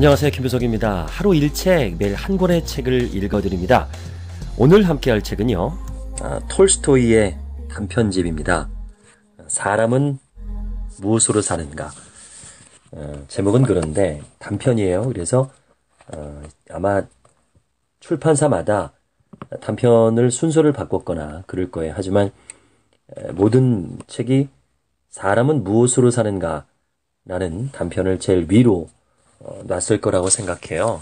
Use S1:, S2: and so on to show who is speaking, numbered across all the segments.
S1: 안녕하세요. 김효석입니다. 하루 1책, 매일 한 권의 책을 읽어드립니다. 오늘 함께 할 책은요. 아, 톨스토이의 단편집입니다. 사람은 무엇으로 사는가? 어, 제목은 그런데 단편이에요. 그래서 어, 아마 출판사마다 단편을 순서를 바꿨거나 그럴 거예요. 하지만 모든 책이 사람은 무엇으로 사는가라는 단편을 제일 위로 어, 놨을 거라고 생각해요.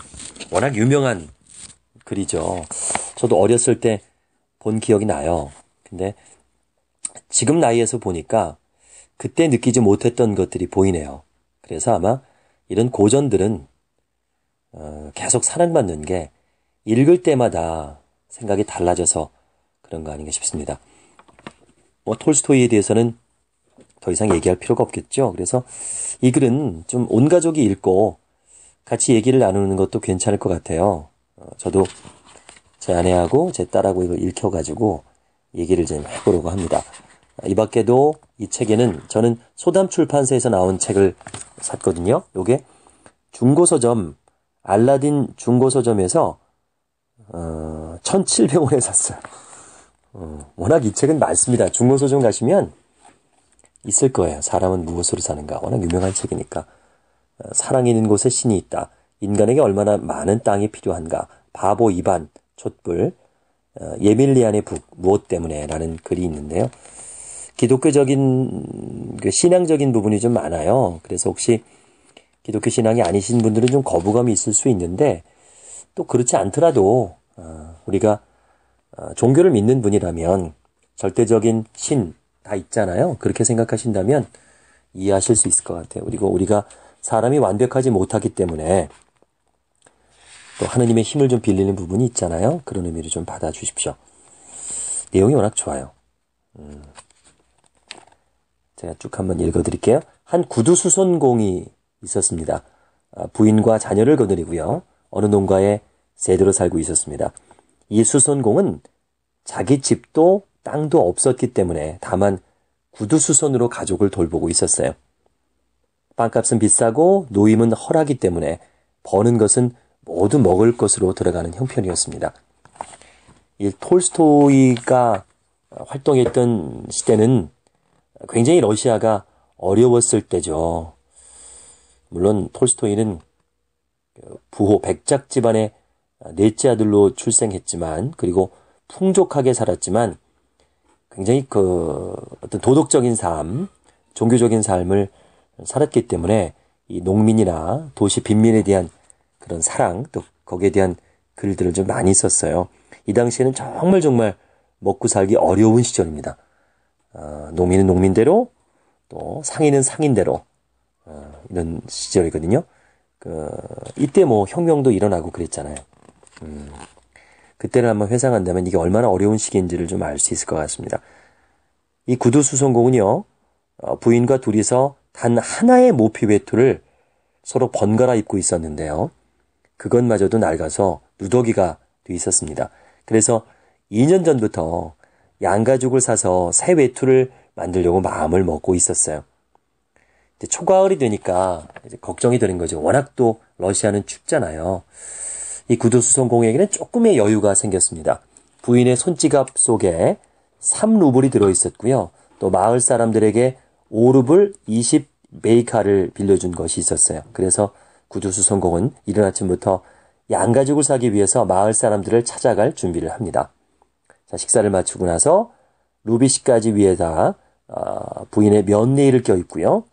S1: 워낙 유명한 글이죠. 저도 어렸을 때 본 기억이 나요. 근데 지금 나이에서 보니까 그때 느끼지 못했던 것들이 보이네요. 그래서 아마 이런 고전들은 어, 계속 사랑받는 게 읽을 때마다 생각이 달라져서 그런 거 아닌가 싶습니다. 뭐 톨스토이에 대해서는 더 이상 얘기할 필요가 없겠죠. 그래서 이 글은 좀 온 가족이 읽고 같이 얘기를 나누는 것도 괜찮을 것 같아요. 어, 저도 제 아내하고 제 딸하고 이걸 읽혀가지고 얘기를 좀 해보려고 합니다. 이 밖에도 이 책에는 저는 소담 출판사에서 나온 책을 샀거든요. 요게 중고서점, 알라딘 중고서점에서 어, 1700원에 샀어요. 어, 워낙 이 책은 많습니다. 중고서점 가시면 있을 거예요. 사람은 무엇으로 사는가. 워낙 유명한 책이니까. 사랑 있는 곳에 신이 있다. 인간에게 얼마나 많은 땅이 필요한가. 바보 이반, 촛불, 어, 예밀리안의 북, 무엇 때문에 라는 글이 있는데요. 기독교적인, 그 신앙적인 부분이 좀 많아요. 그래서 혹시 기독교 신앙이 아니신 분들은 좀 거부감이 있을 수 있는데, 또 그렇지 않더라도, 어, 우리가 어, 종교를 믿는 분이라면, 절대적인 신, 다 있잖아요. 그렇게 생각하신다면 이해하실 수 있을 것 같아요. 그리고 우리가 사람이 완벽하지 못하기 때문에 또 하느님의 힘을 좀 빌리는 부분이 있잖아요. 그런 의미를 좀 받아주십시오. 내용이 워낙 좋아요. 음. 제가 쭉 한번 읽어드릴게요. 한 구두수선공이 있었습니다. 아, 부인과 자녀를 거느리고요. 어느 농가에 세대로 살고 있었습니다. 이 수선공은 자기 집도 땅도 없었기 때문에 다만 구두수선으로 가족을 돌보고 있었어요. 빵값은 비싸고 노임은 허락이 때문에 버는 것은 모두 먹을 것으로 들어가는 형편이었습니다. 이 톨스토이가 활동했던 시대는 굉장히 러시아가 어려웠을 때죠. 물론 톨스토이는 부호 백작 집안의 넷째 아들로 출생했지만 그리고 풍족하게 살았지만 굉장히 그 어떤 도덕적인 삶, 종교적인 삶을 살았기 때문에 이 농민이나 도시 빈민에 대한 그런 사랑 또 거기에 대한 글들을 좀 많이 썼어요. 이 당시에는 정말 정말 먹고 살기 어려운 시절입니다. 어, 농민은 농민대로 또 상인은 상인대로 어, 이런 시절이거든요. 그, 이때 뭐 혁명도 일어나고 그랬잖아요. 음, 그때를 한번 회상한다면 이게 얼마나 어려운 시기인지를 좀 알 수 있을 것 같습니다. 이구두수송공은요 어, 부인과 둘이서 단 하나의 모피 외투를 서로 번갈아 입고 있었는데요. 그것마저도 낡아서 누더기가 돼 있었습니다. 그래서 2년 전부터 양가죽을 사서 새 외투를 만들려고 마음을 먹고 있었어요. 초가을이 되니까 걱정이 되는 거죠. 워낙 또 러시아는 춥잖아요. 이구두수송공에게는 조금의 여유가 생겼습니다. 부인의 손지갑 속에 3루블이 들어있었고요. 또 마을 사람들에게 5룹을 20 메이카를 빌려준 것이 있었어요. 그래서 구두수 성공은 이른 아침부터 양가죽을 사기 위해서 마을 사람들을 찾아갈 준비를 합니다. 자, 식사를 마치고 나서 루비 씨까지 위에다 어, 부인의 면내일를 껴입고요.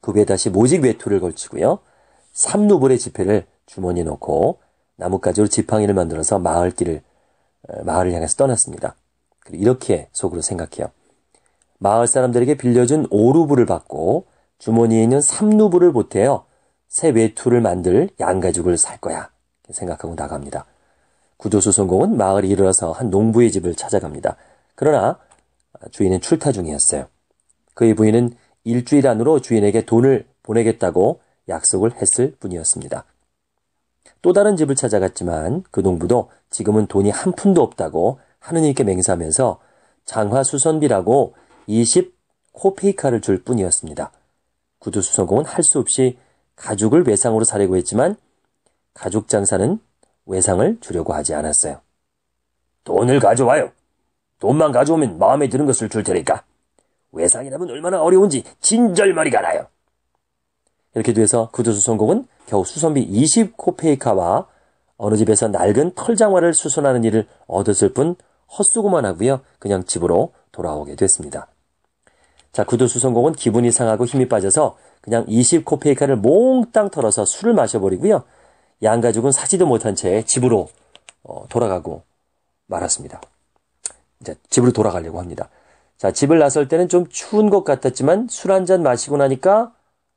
S1: 그 위에 다시 모직 외투를 걸치고요. 3루블의 지폐를 주머니에 넣고 나뭇가지로 지팡이를 만들어서 마을길을 어, 마을을 향해서 떠났습니다. 이렇게 속으로 생각해요. 마을 사람들에게 빌려준 5루블을 받고 주머니에 있는 3루블을 보태어 새 외투를 만들 양가죽을 살 거야. 생각하고 나갑니다. 구조수 성공은 마을 이르러서 한 농부의 집을 찾아갑니다. 그러나 주인은 출타 중이었어요. 그의 부인은 일주일 안으로 주인에게 돈을 보내겠다고 약속을 했을 뿐이었습니다. 또 다른 집을 찾아갔지만 그 농부도 지금은 돈이 한 푼도 없다고 하느님께 맹세하면서 장화수선비라고 20 코페이카를 줄 뿐이었습니다. 구두 수성공은 할 수 없이 가죽을 외상으로 사려고 했지만 가죽 장사는 외상을 주려고 하지 않았어요. 돈을 가져와요. 돈만 가져오면 마음에 드는 것을 줄 테니까. 외상이라면 얼마나 어려운지 진절머리가 나요. 이렇게 돼서 구두 수성공은 겨우 수선비 20 코페이카와 어느 집에서 낡은 털장화를 수선하는 일을 얻었을 뿐 헛수고만 하고요. 그냥 집으로 돌아오게 됐습니다. 자, 구두수성공은 기분이 상하고 힘이 빠져서 그냥 20코페이카를 몽땅 털어서 술을 마셔버리고요. 양가족은 사지도 못한 채 집으로 어, 돌아가고 말았습니다. 이제 집으로 돌아가려고 합니다. 자, 집을 나설 때는 좀 추운 것 같았지만 술 한 잔 마시고 나니까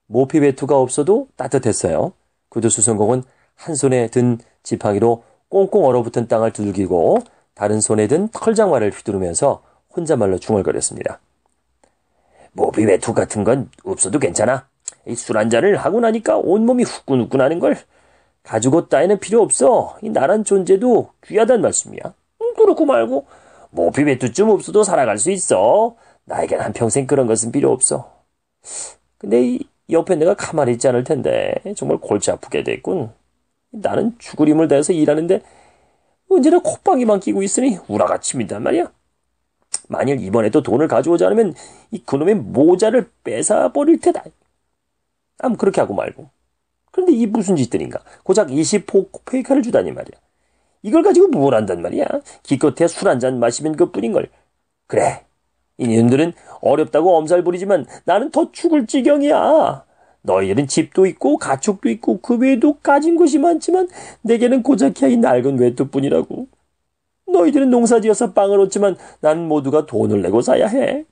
S1: 모피 외투가 없어도 따뜻했어요. 구두수성공은 한 손에 든 지팡이로 꽁꽁 얼어붙은 땅을 두들기고 다른 손에 든 털장화를 휘두르면서 혼자말로 중얼거렸습니다. 모비 외투 같은 건 없어도 괜찮아. 이 술 한잔을 하고 나니까 온몸이 후끈후끈하는 걸. 가지고 따위는 필요 없어. 이 나란 존재도 귀하단 말씀이야. 음, 그렇고 말고 모비 외투쯤 없어도 살아갈 수 있어. 나에겐 한평생 그런 것은 필요 없어. 근데 이 옆에 내가 가만히 있지 않을 텐데 정말 골치 아프게 됐군. 나는 죽을 힘을 다해서 일하는데 언제나 콧방귀만 끼고 있으니 우라가 칩니단 말이야. 만일 이번에도 돈을 가져오지 않으면 이 그놈의 모자를 뺏어버릴 테다. 암 그렇게 하고 말고. 그런데 이 무슨 짓들인가. 고작 20포 페이카를 주다니 말이야. 이걸 가지고 뭘 한단 말이야. 기껏해 술한 잔 마시면 그뿐인걸. 그래. 이년들은 어렵다고 엄살 부리지만 나는 더 죽을 지경이야. 너희들은 집도 있고 가축도 있고 그 외에도 가진 것이 많지만 내게는 고작이 낡은 외투뿐이라고. 너희들은 농사지어서 빵을 얻지만 난 모두가 돈을 내고 사야 해.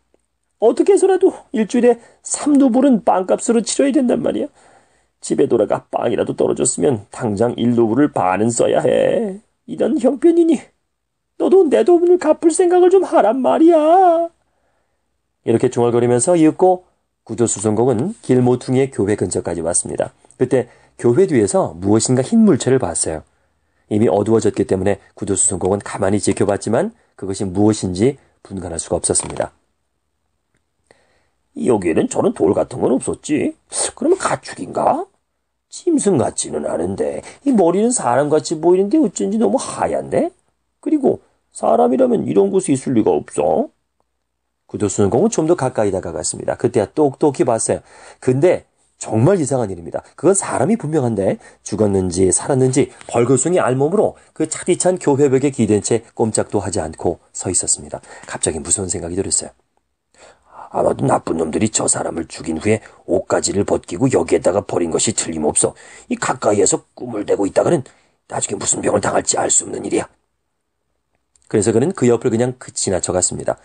S1: 어떻게 해서라도 일주일에 3루블은 빵값으로 치러야 된단 말이야. 집에 돌아가 빵이라도 떨어졌으면 당장 1루블을 반은 써야 해. 이런 형편이니 너도 내 돈을 갚을 생각을 좀 하란 말이야. 이렇게 중얼거리면서 이윽고 구조수송공은 길모퉁이의 교회 근처까지 왔습니다. 그때 교회 뒤에서 무엇인가 흰 물체를 봤어요. 이미 어두워졌기 때문에 구도수성공은 가만히 지켜봤지만 그것이 무엇인지 분간할 수가 없었습니다. 여기에는 저런 돌 같은 건 없었지. 그러면 가축인가? 짐승 같지는 않은데 이 머리는 사람같이 보이는데 어쩐지 너무 하얀데? 그리고 사람이라면 이런 곳에 있을 리가 없어. 구도수는 공은 좀 더 가까이 다가갔습니다. 그때야 똑똑히 봤어요. 근데 정말 이상한 일입니다. 그건 사람이 분명한데 죽었는지 살았는지 벌글성이 알몸으로 그 차디찬 교회벽에 기댄 채 꼼짝도 하지 않고 서 있었습니다. 갑자기 무서운 생각이 들었어요. 아마도 나쁜 놈들이 저 사람을 죽인 후에 옷가지를 벗기고 여기에다가 버린 것이 틀림없어. 이 가까이에서 꿈을 대고 있다가는 나중에 무슨 병을 당할지 알 수 없는 일이야. 그래서 그는 그 옆을 그냥 그 지나쳐갔습니다.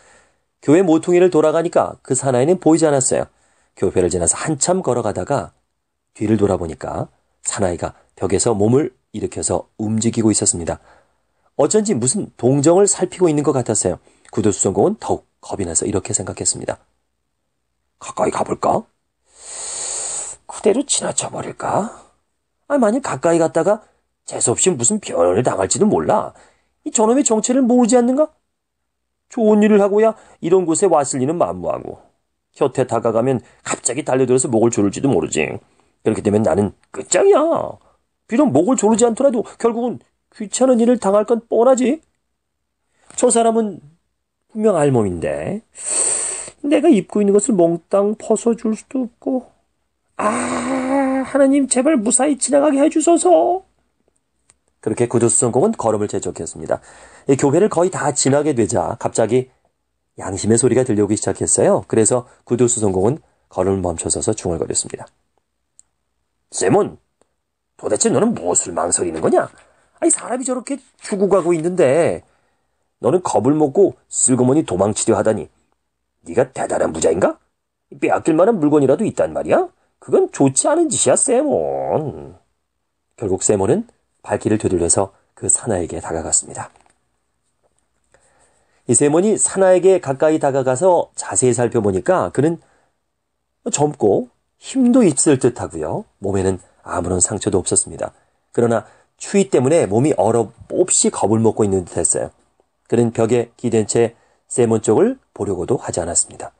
S1: 교회 모퉁이를 돌아가니까 그 사나이는 보이지 않았어요. 교회를 지나서 한참 걸어가다가 뒤를 돌아보니까 사나이가 벽에서 몸을 일으켜서 움직이고 있었습니다. 어쩐지 무슨 동정을 살피고 있는 것 같았어요. 구두수성공은 더욱 겁이 나서 이렇게 생각했습니다. 가까이 가볼까? 그대로 지나쳐버릴까? 아니, 만일 가까이 갔다가 재수없이 무슨 변을 당할지도 몰라. 이 저놈의 정체를 모르지 않는가? 좋은 일을 하고야 이런 곳에 왔을 리는 만무하고 곁에 다가가면 갑자기 달려들어서 목을 조를지도 모르지. 그렇게 되면 나는 끝장이야. 비록 목을 조르지 않더라도 결국은 귀찮은 일을 당할 건 뻔하지. 저 사람은 분명 알몸인데 내가 입고 있는 것을 몽땅 벗어줄 수도 없고 아 하나님 제발 무사히 지나가게 해주소서. 그렇게 구두성공은 걸음을 재촉했습니다. 교회를 거의 다 지나게 되자 갑자기 양심의 소리가 들려오기 시작했어요. 그래서 구두수성공은 걸음을 멈춰서서 중얼거렸습니다. 세몬, 도대체 너는 무엇을 뭐 망설이는 거냐? 아니 사람이 저렇게 죽어가고 있는데 너는 겁을 먹고 쓸그머니 도망치려 하다니 네가 대단한 부자인가? 빼앗길 만한 물건이라도 있단 말이야? 그건 좋지 않은 짓이야, 세몬. 결국 세몬은 발길을 되돌려서 그 사나에게 다가갔습니다. 세몬이 사나에게 가까이 다가가서 자세히 살펴보니까 그는 젊고 힘도 있을 듯 하고요. 몸에는 아무런 상처도 없었습니다. 그러나 추위 때문에 몸이 얼어 몹시 겁을 먹고 있는 듯 했어요. 그는 벽에 기댄 채 세몬 쪽을 보려고도 하지 않았습니다.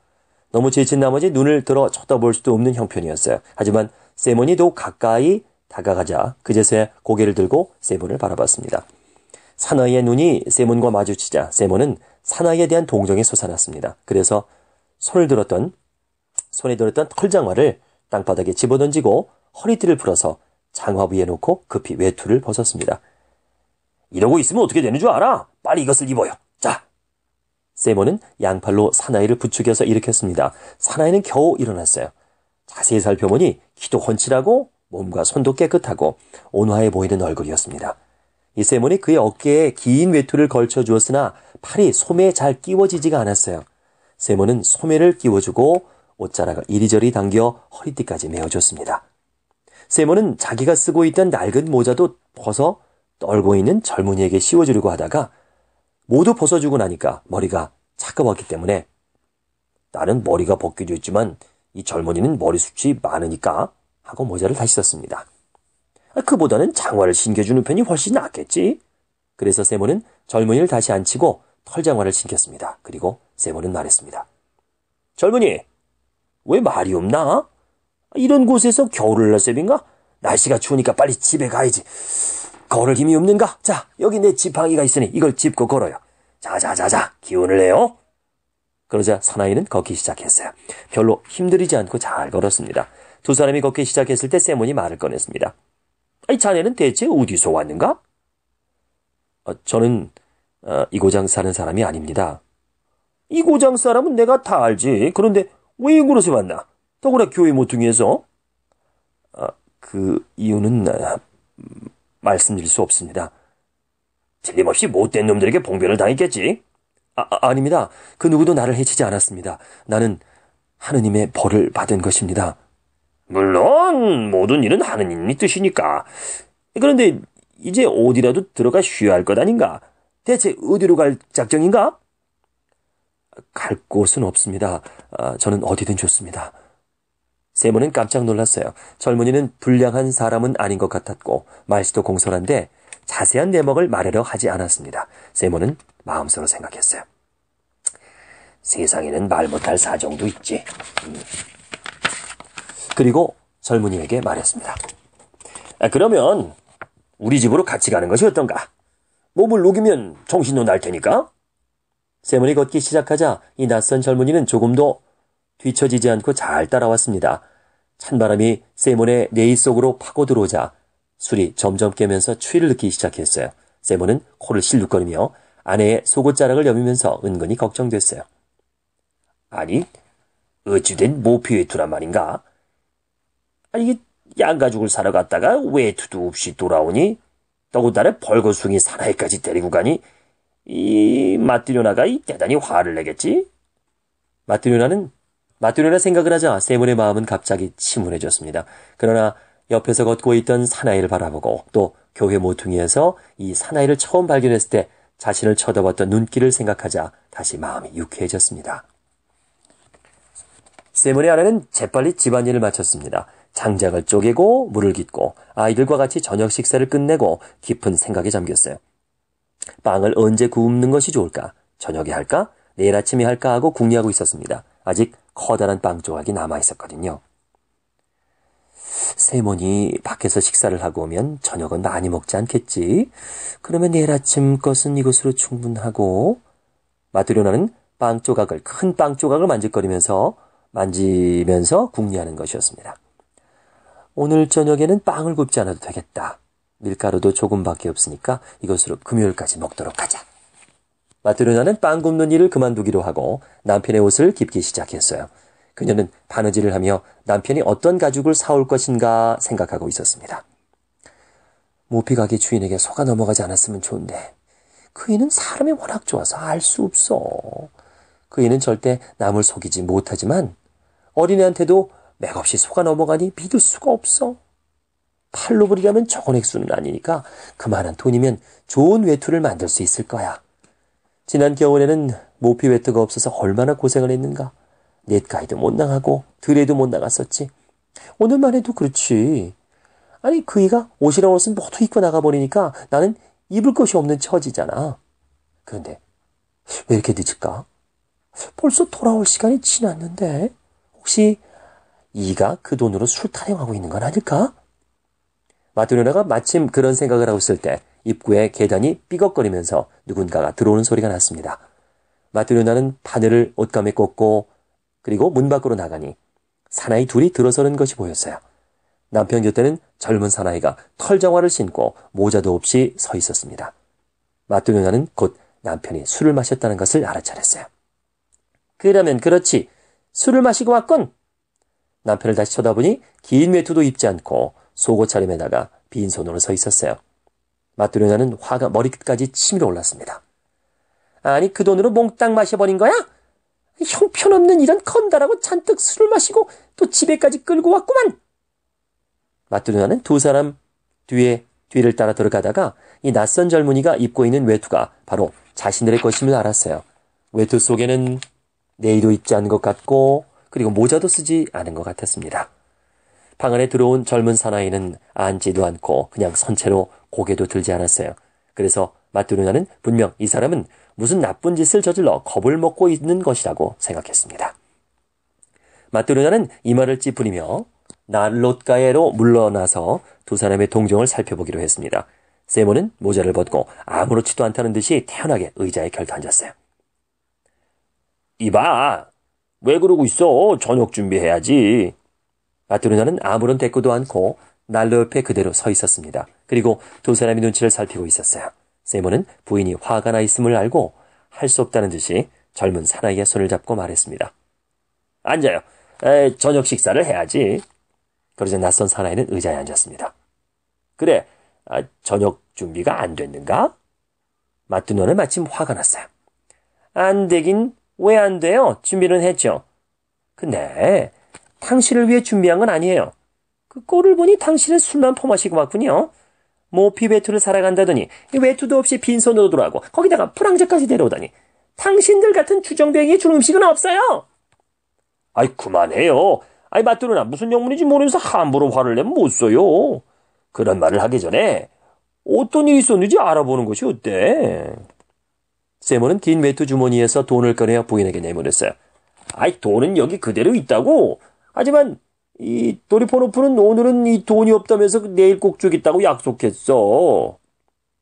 S1: 너무 지친 나머지 눈을 들어 쳐다볼 수도 없는 형편이었어요. 하지만 세몬이 더 가까이 다가가자 그제서야 고개를 들고 세몬을 바라봤습니다. 사나이의 눈이 세몬과 마주치자 세몬은 사나이에 대한 동정이 솟아났습니다. 그래서 손을 들었던 손에 들었던 털장화를 땅바닥에 집어던지고 허리띠를 풀어서 장화 위에 놓고 급히 외투를 벗었습니다. 이러고 있으면 어떻게 되는 줄 알아? 빨리 이것을 입어요. 자. 세모는 양팔로 사나이를 부추겨서 일으켰습니다. 사나이는 겨우 일어났어요. 자세히 살펴보니 키도 훤칠하고 몸과 손도 깨끗하고 온화해 보이는 얼굴이었습니다. 이세몬이 그의 어깨에 긴 외투를 걸쳐 주었으나 팔이 소매에 잘 끼워지지가 않았어요. 세몬은 소매를 끼워주고 옷자락을 이리저리 당겨 허리띠까지 메어줬습니다. 세몬은 자기가 쓰고 있던 낡은 모자도 벗어 떨고 있는 젊은이에게 씌워주려고 하다가 모두 벗어주고 나니까 머리가 차가웠기 때문에 나는 머리가 벗기도 했지만 이 젊은이는 머리숱이 많으니까 하고 모자를 다시 썼습니다. 아, 그보다는 장화를 신겨주는 편이 훨씬 낫겠지. 그래서 세모는 젊은이를 다시 앉히고 털장화를 신겼습니다. 그리고 세모는 말했습니다. 젊은이, 왜 말이 없나? 이런 곳에서 겨울을 날 셈인가? 날씨가 추우니까 빨리 집에 가야지. 걸을 힘이 없는가? 자, 여기 내 지팡이가 있으니 이걸 짚고 걸어요. 자자자자, 기운을 내요. 그러자 사나이는 걷기 시작했어요. 별로 힘들이지 않고 잘 걸었습니다. 두 사람이 걷기 시작했을 때 세몬이 말을 꺼냈습니다. 아니, 자네는 대체 어디서 왔는가? 어, 저는 어, 이 고장 사는 사람이 아닙니다. 이 고장 사람은 내가 다 알지. 그런데 왜 이곳에서 만나? 더구나 교회 모퉁이에서? 어, 그 이유는 어, 말씀드릴 수 없습니다. 틀림없이 못된 놈들에게 봉변을 당했겠지? 아, 아, 아닙니다. 그 누구도 나를 해치지 않았습니다. 나는 하느님의 벌을 받은 것입니다. 물론 모든 일은 하느님이 뜻이니까. 그런데 이제 어디라도 들어가 쉬어야 할 것 아닌가? 대체 어디로 갈 작정인가? 갈 곳은 없습니다. 아, 저는 어디든 좋습니다. 세모는 깜짝 놀랐어요. 젊은이는 불량한 사람은 아닌 것 같았고 말씨도 공손한데 자세한 내막을 말하려 하지 않았습니다. 세모는 마음속으로 생각했어요. 세상에는 말 못할 사정도 있지. 음. 그리고 젊은이에게 말했습니다. 아, 그러면 우리 집으로 같이 가는 것이 어떤가? 몸을 녹이면 정신도 날 테니까. 세문이 걷기 시작하자 이 낯선 젊은이는 조금도 뒤처지지 않고 잘 따라왔습니다. 찬바람이 세몬의 내이 속으로 파고 들어오자 술이 점점 깨면서 추위를 느끼기 시작했어요. 세몬은 코를 실룩거리며 아내의 속옷자락을 여미면서 은근히 걱정됐어요. 아니, 어찌된 모피의투란 말인가? 아, 이게 양가죽을 사러 갔다가 왜두도 없이 돌아오니 더군다나 벌거숭이 사나이까지 데리고 가니 이 마티뇨나가 대단히 화를 내겠지? 마티뇨나는 마티뇨나 생각을 하자 세문의 마음은 갑자기 침울해졌습니다. 그러나 옆에서 걷고 있던 사나이를 바라보고 또 교회 모퉁이에서 이 사나이를 처음 발견했을 때 자신을 쳐다봤던 눈길을 생각하자 다시 마음이 유쾌해졌습니다. 세문의 아내는 재빨리 집안일을 마쳤습니다. 장작을 쪼개고 물을 깃고 아이들과 같이 저녁 식사를 끝내고 깊은 생각에 잠겼어요. 빵을 언제 굽는 것이 좋을까? 저녁에 할까? 내일 아침에 할까 하고 궁리하고 있었습니다. 아직 커다란 빵 조각이 남아 있었거든요. 세모니 밖에서 식사를 하고 오면 저녁은 많이 먹지 않겠지. 그러면 내일 아침 것은 이것으로 충분하고 마두리오나는 빵 조각을 큰 빵 조각을 만질거리면서 만지면서 궁리하는 것이었습니다. 오늘 저녁에는 빵을 굽지 않아도 되겠다. 밀가루도 조금밖에 없으니까 이것으로 금요일까지 먹도록 하자. 마트르나는 빵 굽는 일을 그만두기로 하고 남편의 옷을 깁기 시작했어요. 그녀는 바느질을 하며 남편이 어떤 가죽을 사올 것인가 생각하고 있었습니다. 모피 가게 주인에게 속아 넘어가지 않았으면 좋은데 그이는 사람이 워낙 좋아서 알 수 없어. 그이는 절대 남을 속이지 못하지만 어린애한테도 맥없이 속아 넘어가니 믿을 수가 없어. 8루블리려면 적은 액수는 아니니까 그만한 돈이면 좋은 외투를 만들 수 있을 거야. 지난 겨울에는 모피 외투가 없어서 얼마나 고생을 했는가. 넷가이도 못 나가고 드레도 못 나갔었지. 오늘만 해도 그렇지. 아니 그이가 옷이랑 옷은 모두 입고 나가버리니까 나는 입을 것이 없는 처지잖아. 그런데 왜 이렇게 늦을까? 벌써 돌아올 시간이 지났는데 혹시 이가 그 돈으로 술 타령하고 있는 건 아닐까? 마트리오나가 마침 그런 생각을 하고 있을 때 입구에 계단이 삐걱거리면서 누군가가 들어오는 소리가 났습니다. 마트리오나는 바늘을 옷감에 꽂고 그리고 문 밖으로 나가니 사나이 둘이 들어서는 것이 보였어요. 남편 곁에는 젊은 사나이가 털장화를 신고 모자도 없이 서 있었습니다. 마트리오나는 곧 남편이 술을 마셨다는 것을 알아차렸어요. 그러면 그렇지. 술을 마시고 왔군 남편을 다시 쳐다보니 긴 외투도 입지 않고 속옷 차림에다가 빈손으로 서 있었어요. 마뚜리나는 화가 머리끝까지 치밀어 올랐습니다. 아니 그 돈으로 몽땅 마셔버린 거야? 형편없는 이런 건달하고 잔뜩 술을 마시고 또 집에까지 끌고 왔구만. 마뚜리나는 두 사람 뒤에 뒤를 따라 들어가다가 이 낯선 젊은이가 입고 있는 외투가 바로 자신들의 것임을 알았어요. 외투 속에는 내의도 입지 않은 것 같고 그리고 모자도 쓰지 않은 것 같았습니다. 방 안에 들어온 젊은 사나이는 앉지도 않고 그냥 선체로 고개도 들지 않았어요. 그래서 마뚜 누나는 분명 이 사람은 무슨 나쁜 짓을 저질러 겁을 먹고 있는 것이라고 생각했습니다. 마뚜 누나는 이마를 찌푸리며 날롯가에로 물러나서 두 사람의 동정을 살펴보기로 했습니다. 세모는 모자를 벗고 아무렇지도 않다는 듯이 태연하게 의자에 결도 앉았어요. 이봐, 왜 그러고 있어? 저녁 준비해야지. 마트루나는 아무런 대꾸도 않고 난로 옆에 그대로 서 있었습니다. 그리고 두 사람이 눈치를 살피고 있었어요. 세모는 부인이 화가 나 있음을 알고 할 수 없다는 듯이 젊은 사나이의 손을 잡고 말했습니다. 앉아요. 에 저녁 식사를 해야지. 그러자 낯선 사나이는 의자에 앉았습니다. 그래, 아, 저녁 준비가 안 됐는가? 마뚜노는 마침 화가 났어요. 안 되긴 왜안 돼요? 준비는 했죠. 근데 그, 네. 당신을 위해 준비한 건 아니에요. 그 꼴을 보니 당신은 술만 퍼마시고 왔군요. 모피 뭐 외투를 살아간다더니 외투도 없이 빈손으로 돌아오고 거기다가 프랑제까지 데려오다니 당신들 같은 주정뱅이에 주는 음식은 없어요. 아이 그만해요. 아이 맞들어나 무슨 영문인지 모르면서 함부로 화를 내면 못 써요. 그런 말을 하기 전에 어떤 일이 있었는지 알아보는 것이 어때? 세모는 긴 외투 주머니에서 돈을 꺼내어 부인에게 내밀었어요. 아이, 돈은 여기 그대로 있다고. 하지만 이 도리포노프는 오늘은 이 돈이 없다면서 그 내일 꼭 주겠다고 약속했어.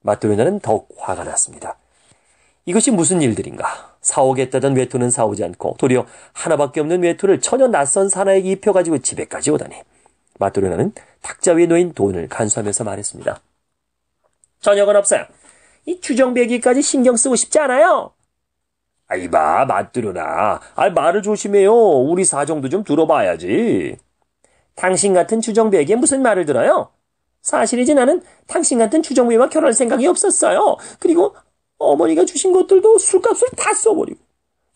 S1: 마토리나는 더욱 화가 났습니다. 이것이 무슨 일들인가? 사오겠다던 외투는 사오지 않고 도리어 하나밖에 없는 외투를 전혀 낯선 사나에게 입혀가지고 집에까지 오다니. 마토리나는 탁자 위에 놓인 돈을 간수하면서 말했습니다. 저녁은 없어요. 이 규정 배기까지 신경 쓰고 싶지 않아요. 아, 이봐, 맞들어라 아, 말을 조심해요. 우리 사정도 좀 들어봐야지. 당신 같은 추정부에게 무슨 말을 들어요? 사실이지 나는 당신 같은 추정부와 결혼할 생각이 없었어요. 그리고 어머니가 주신 것들도 술값을 다 써버리고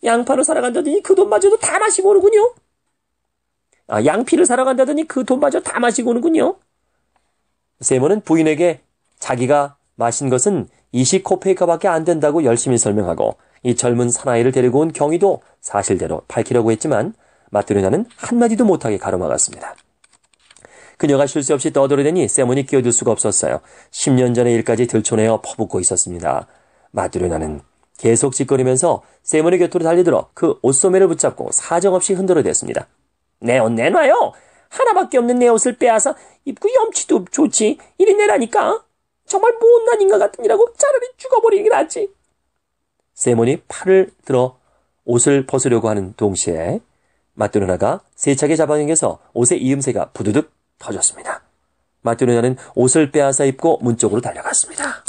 S1: 양파로살아 간다더니 그 돈마저도 다 마시고 오는군요. 아, 양피를 살아 간다더니 그 돈마저 다 마시고 오는군요. 세모는 부인에게 자기가 마신 것은 20코페이카밖에 안 된다고 열심히 설명하고 이 젊은 사나이를 데리고 온 경위도 사실대로 밝히려고 했지만 마트리나는 한마디도 못하게 가로막았습니다. 그녀가 쉴 새 없이 떠들어대니 세몬이 끼어들 수가 없었어요. 10년 전의 일까지 들춰내어 퍼붓고 있었습니다. 마트리나는 계속 짓거리면서 세몬의 곁으로 달려들어 그 옷소매를 붙잡고 사정없이 흔들어댔습니다. 내 옷 내놔요! 하나밖에 없는 내 옷을 빼앗아 입구 염치도 좋지. 이리 내라니까! 정말 못난 인간 같으니라고 차라리 죽어버리긴 하지. 세몬이 팔을 들어 옷을 벗으려고 하는 동시에 마뚜 누나가 세차게 잡아당겨서 옷의 이음새가 부드득 터졌습니다. 마뚜 누나는 옷을 빼앗아 입고 문 쪽으로 달려갔습니다.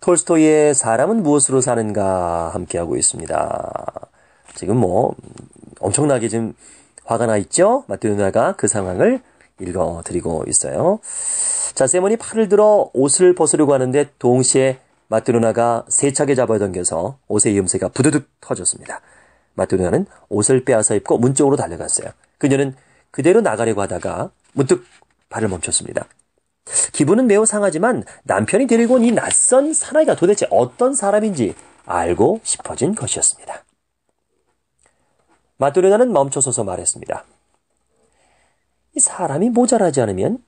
S1: 톨스토이의 사람은 무엇으로 사는가 함께하고 있습니다. 지금 뭐 엄청나게 지금 화가 나 있죠? 마뚜 누나가 그 상황을 읽어드리고 있어요. 자, 세몬이 팔을 들어 옷을 벗으려고 하는데 동시에 마뚜 누나가 세차게 잡아당겨서 옷의 염세가 부드득 터졌습니다. 마뚜 누나는 옷을 빼앗아 입고 문 쪽으로 달려갔어요. 그녀는 그대로 나가려고 하다가 문득 발을 멈췄습니다. 기분은 매우 상하지만 남편이 데리고 온 이 낯선 사나이가 도대체 어떤 사람인지 알고 싶어진 것이었습니다. 마뚜르나는 멈춰서서 말했습니다. 사람이 모자라지 않으면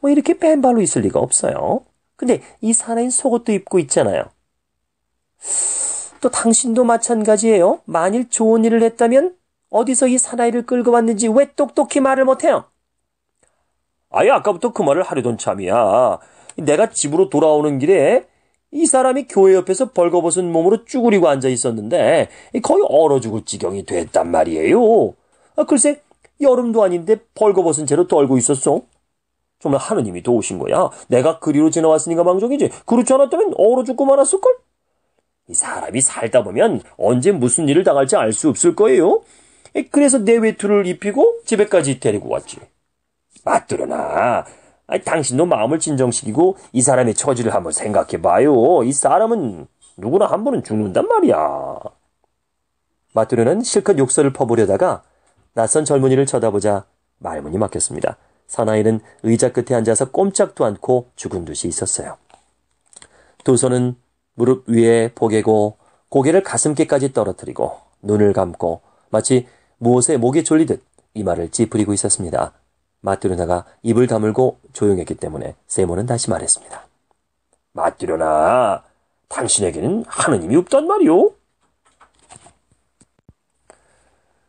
S1: 뭐 이렇게 뺀발로 있을 리가 없어요. 근데 이 사나인 속옷도 입고 있잖아요. 또 당신도 마찬가지예요. 만일 좋은 일을 했다면 어디서 이 사나이를 끌고 왔는지 왜 똑똑히 말을 못해요? 아예 아까부터 그 말을 하려던 참이야. 내가 집으로 돌아오는 길에 이 사람이 교회 옆에서 벌거벗은 몸으로 쭈그리고 앉아 있었는데 거의 얼어 죽을 지경이 됐단 말이에요. 아, 글쎄 여름도 아닌데 벌거벗은 채로 떨고 있었어. 정말 하느님이 도우신 거야. 내가 그리로 지나왔으니까 망정이지. 그렇지 않았다면 얼어 죽고 말았을걸? 이 사람이 살다 보면 언제 무슨 일을 당할지 알 수 없을 거예요. 그래서 내 외투를 입히고 집에까지 데리고 왔지. 맞들어나. 당신도 마음을 진정시키고 이 사람의 처지를 한번 생각해봐요. 이 사람은 누구나 한 번은 죽는단 말이야. 마트르는 실컷 욕설을 퍼부려다가 낯선 젊은이를 쳐다보자 말문이 막혔습니다. 사나이는 의자 끝에 앉아서 꼼짝도 않고 죽은 듯이 있었어요. 두 손은 무릎 위에 보개고 고개를 가슴께까지 떨어뜨리고 눈을 감고 마치 무엇에 목이 졸리듯 이마를 찌푸리고 있었습니다. 마뚜르나가 입을 다물고 조용했기 때문에 세모는 다시 말했습니다. 마뚜르나, 당신에게는 하느님이 없단 말이오?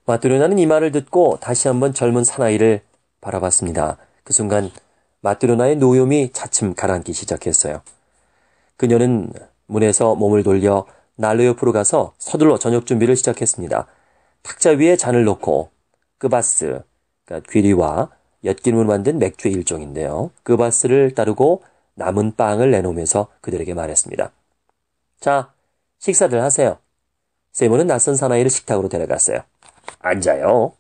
S1: 마뚜료나는이 말을 듣고 다시 한번 젊은 사나이를 바라봤습니다. 그 순간 마뚜료나의 노염이 차츰 가라앉기 시작했어요. 그녀는 문에서 몸을 돌려 난로 옆으로 가서 서둘러 저녁 준비를 시작했습니다. 탁자 위에 잔을 놓고 끄바스, 그 그러니까 귀리와 엿기름을 만든 맥주의 일종인데요. 끄바스를 그 따르고 남은 빵을 내놓으면서 그들에게 말했습니다. 자, 식사들 하세요. 세모는 낯선 사나이를 식탁으로 데려갔어요. 앉아요.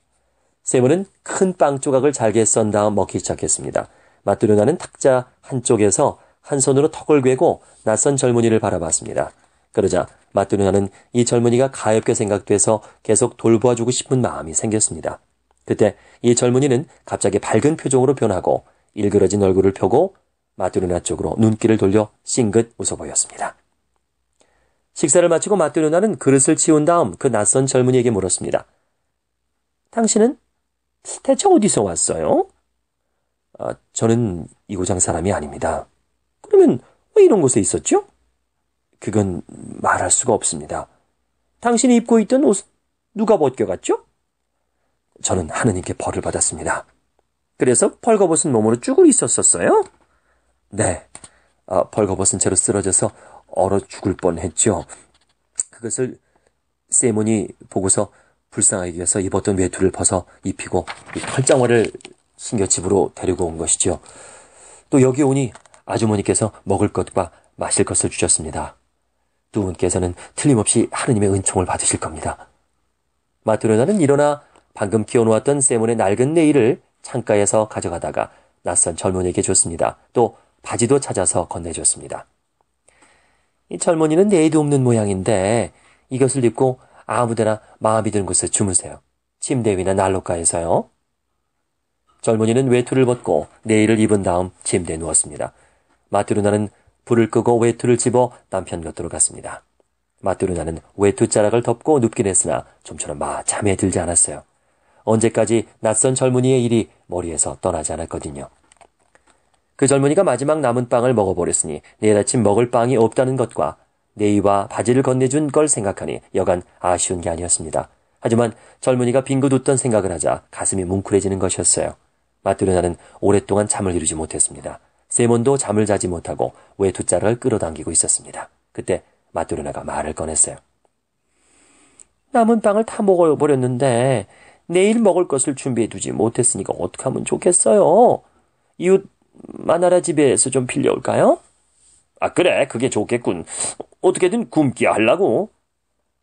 S1: 세무는큰 빵 조각을 잘게 썬 다음 먹기 시작했습니다. 마뚜르나는 탁자 한쪽에서 한 손으로 턱을 괴고 낯선 젊은이를 바라봤습니다. 그러자 마뚜르나는 이 젊은이가 가엽게 생각돼서 계속 돌보아주고 싶은 마음이 생겼습니다. 그때 이 젊은이는 갑자기 밝은 표정으로 변하고 일그러진 얼굴을 펴고 마뚜르나 쪽으로 눈길을 돌려 싱긋 웃어 보였습니다. 식사를 마치고 마뚜르나는 그릇을 치운 다음 그 낯선 젊은이에게 물었습니다. 당신은 대체 어디서 왔어요? 아, 저는 이 고장 사람이 아닙니다. 그러면 왜 이런 곳에 있었죠? 그건 말할 수가 없습니다. 당신이 입고 있던 옷 누가 벗겨갔죠? 저는 하느님께 벌을 받았습니다. 그래서 벌거벗은 몸으로 쭈글 있었었어요? 네. 아, 벌거벗은 채로 쓰러져서 얼어 죽을 뻔했죠. 그것을 세몬이 보고서 불쌍하게해서 입었던 외투를 벗어 입히고 이 털장어를 숨겨 집으로 데리고 온 것이지요. 또 여기 오니 아주머니께서 먹을 것과 마실 것을 주셨습니다. 두 분께서는 틀림없이 하느님의 은총을 받으실 겁니다. 마트로나는 일어나 방금 키워놓았던 세몬의 낡은 내일을 창가에서 가져가다가 낯선 젊은이에게 줬습니다. 또 바지도 찾아서 건네줬습니다. 이 젊은이는 내일도 없는 모양인데 이것을 입고 아무데나 마음이 드는 곳에 주무세요. 침대 위나 난로가에서요. 젊은이는 외투를 벗고 내일을 입은 다음 침대에 누웠습니다. 마트루나는 불을 끄고 외투를 집어 남편 곁으로 갔습니다. 마트루나는 외투 자락을 덮고 눕긴 했으나 좀처럼 마 잠에 들지 않았어요. 언제까지 낯선 젊은이의 일이 머리에서 떠나지 않았거든요. 그 젊은이가 마지막 남은 빵을 먹어버렸으니 내일 아침 먹을 빵이 없다는 것과 네이와 바지를 건네준 걸 생각하니 여간 아쉬운 게 아니었습니다. 하지만 젊은이가 빙긋 웃던 생각을 하자 가슴이 뭉클해지는 것이었어요. 마뚜르나는 오랫동안 잠을 이루지 못했습니다. 세몬도 잠을 자지 못하고 외투자락을 끌어당기고 있었습니다. 그때 마뚜르나가 말을 꺼냈어요. 남은 빵을 다 먹어버렸는데 내일 먹을 것을 준비해두지 못했으니까 어떻게 하면 좋겠어요? 이웃 마나라 집에서 좀 빌려올까요? 아 그래 그게 좋겠군. 어떻게든 굶게 하려고.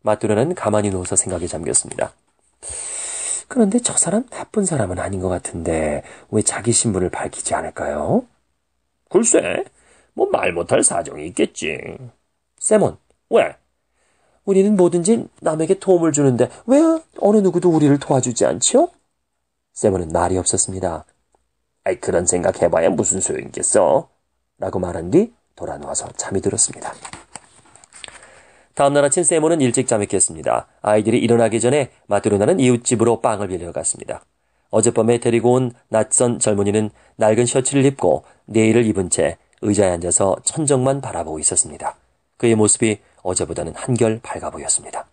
S1: 마뚜레는 가만히 누워서 생각에 잠겼습니다. 그런데 저 사람 나쁜 사람은 아닌 것 같은데 왜 자기 신분을 밝히지 않을까요? 글쎄, 뭐 말 못할 사정이 있겠지. 세몬, 왜? 우리는 뭐든지 남에게 도움을 주는데 왜 어느 누구도 우리를 도와주지 않지요? 세몬은 말이 없었습니다. 아이 그런 생각해봐야 무슨 소용이겠어? 라고 말한 뒤 돌아누워서 잠이 들었습니다. 다음날 아침 세모는 일찍 잠이깼습니다 아이들이 일어나기 전에 마테루나는 이웃집으로 빵을 빌려갔습니다. 어젯밤에 데리고 온 낯선 젊은이는 낡은 셔츠를 입고 내일을 입은 채 의자에 앉아서 천정만 바라보고 있었습니다. 그의 모습이 어제보다는 한결 밝아 보였습니다.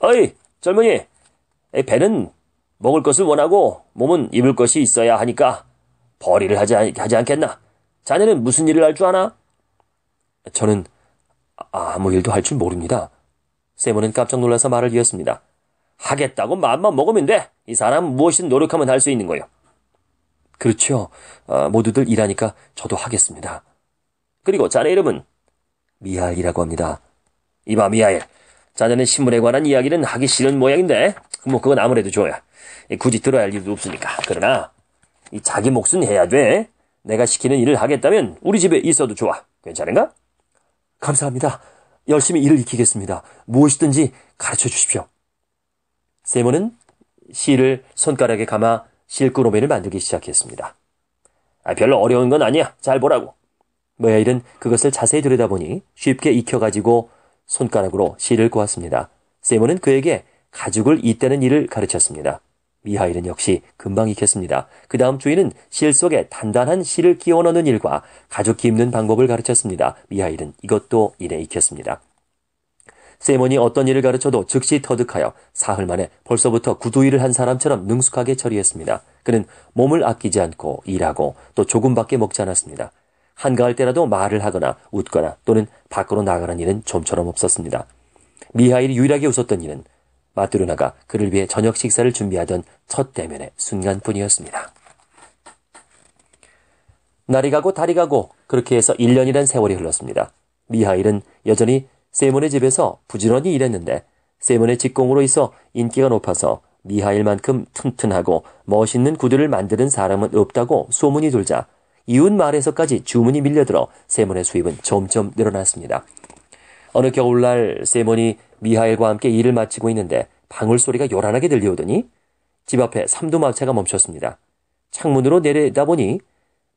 S1: 어이, 젊은이! 배는 먹을 것을 원하고 몸은 입을 것이 있어야 하니까 벌이를 하지, 하지 않겠나? 자네는 무슨 일을 할 줄 아나? 저는 아무 일도 할 줄 모릅니다. 세모는 깜짝 놀라서 말을 이었습니다. 하겠다고 마음만 먹으면 돼. 이사람 무엇이든 노력하면 할 수 있는 거요. 그렇죠. 아, 모두들 일하니까 저도 하겠습니다. 그리고 자네 이름은 미하엘이라고 합니다. 이봐 미하일 자네는 신문에 관한 이야기는 하기 싫은 모양인데 뭐 그건 아무래도 좋아요. 굳이 들어야 할 일도 없으니까. 그러나 이 자기 몫은 해야 돼. 내가 시키는 일을 하겠다면 우리 집에 있어도 좋아. 괜찮은가? 감사합니다. 열심히 일을 익히겠습니다. 무엇이든지 가르쳐 주십시오. 세모는 실을 손가락에 감아 실크로맨을 만들기 시작했습니다. 아, 별로 어려운 건 아니야. 잘 보라고. 모야일은 그것을 자세히 들여다보니 쉽게 익혀가지고 손가락으로 실을 꼬았습니다. 세모는 그에게 가죽을 잇다는 일을 가르쳤습니다. 미하일은 역시 금방 익혔습니다. 그 다음 주에는 실 속에 단단한 실을 끼워 넣는 일과 가죽 깁는 방법을 가르쳤습니다. 미하일은 이것도 이내 익혔습니다. 세몬이 어떤 일을 가르쳐도 즉시 터득하여 사흘 만에 벌써부터 구두일을 한 사람처럼 능숙하게 처리했습니다. 그는 몸을 아끼지 않고 일하고 또 조금밖에 먹지 않았습니다. 한가할 때라도 말을 하거나 웃거나 또는 밖으로 나가는 일은 좀처럼 없었습니다. 미하일이 유일하게 웃었던 일은 마뚜르나가 그를 위해 저녁 식사를 준비하던 첫 대면의 순간뿐이었습니다. 날이 가고 달이 가고 그렇게 해서 1년이란 세월이 흘렀습니다. 미하일은 여전히 세몬의 집에서 부지런히 일했는데 세몬의 직공으로 있어 인기가 높아서 미하일만큼 튼튼하고 멋있는 구두를 만드는 사람은 없다고 소문이 돌자 이웃 마을에서까지 주문이 밀려들어 세몬의 수입은 점점 늘어났습니다. 어느 겨울날 세몬이 미하엘과 함께 일을 마치고 있는데 방울 소리가 요란하게 들려오더니 집 앞에 삼두마차가 멈췄습니다. 창문으로 내려다보니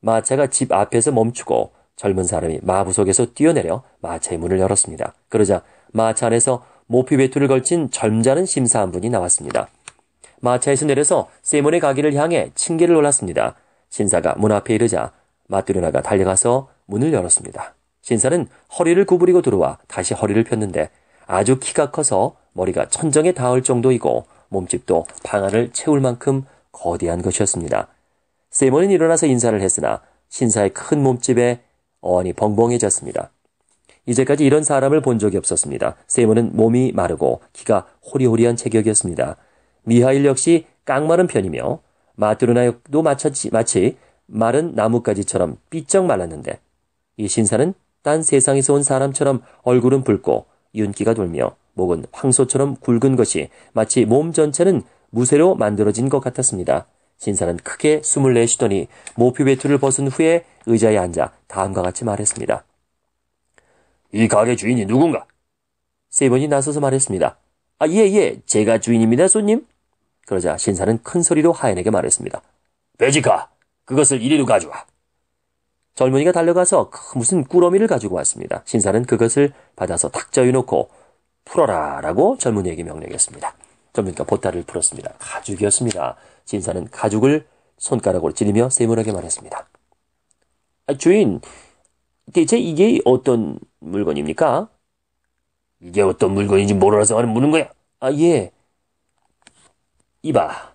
S1: 마차가 집 앞에서 멈추고 젊은 사람이 마부속에서 뛰어내려 마차의 문을 열었습니다. 그러자 마차 안에서 모피 외투를 걸친 젊자는 심사한 분이 나왔습니다. 마차에서 내려서 세몬의 가게를 향해 층계를 올랐습니다. 신사가 문 앞에 이르자 마뚜리나가 달려가서 문을 열었습니다. 신사는 허리를 구부리고 들어와 다시 허리를 폈는데 아주 키가 커서 머리가 천정에 닿을 정도이고 몸집도 방안을 채울 만큼 거대한 것이었습니다. 세몬은 일어나서 인사를 했으나 신사의 큰 몸집에 어안이 벙벙해졌습니다. 이제까지 이런 사람을 본 적이 없었습니다. 세몬은 몸이 마르고 키가 호리호리한 체격이었습니다. 미하일 역시 깡마른 편이며 마뚜르나 역도 마치, 마치 마른 나뭇가지처럼 삐쩍 말랐는데 이 신사는 딴 세상에서 온 사람처럼 얼굴은 붉고 윤기가 돌며 목은 황소처럼 굵은 것이 마치 몸 전체는 무쇠로 만들어진 것 같았습니다. 신사는 크게 숨을 내쉬더니 모피 외투를 벗은 후에 의자에 앉아 다음과 같이 말했습니다. 이 가게 주인이 누군가? 세번이 나서서 말했습니다. 아, 예, 예, 제가 주인입니다, 손님. 그러자 신사는 큰 소리로 하인에게 말했습니다. 베지카, 그것을 이리로 가져와. 젊은이가 달려가서 그 무슨 꾸러미를 가지고 왔습니다. 신사는 그것을 받아서 탁자여 놓고 풀어라 라고 젊은이에게 명령했습니다. 젊은이가 보따리를 풀었습니다. 가죽이었습니다. 신사는 가죽을 손가락으로 찌르며 세물하게 말했습니다. 아, 주인, 대체 이게 어떤 물건입니까? 이게 어떤 물건인지 몰라서 하는 묻는 거야. 아, 예. 이봐.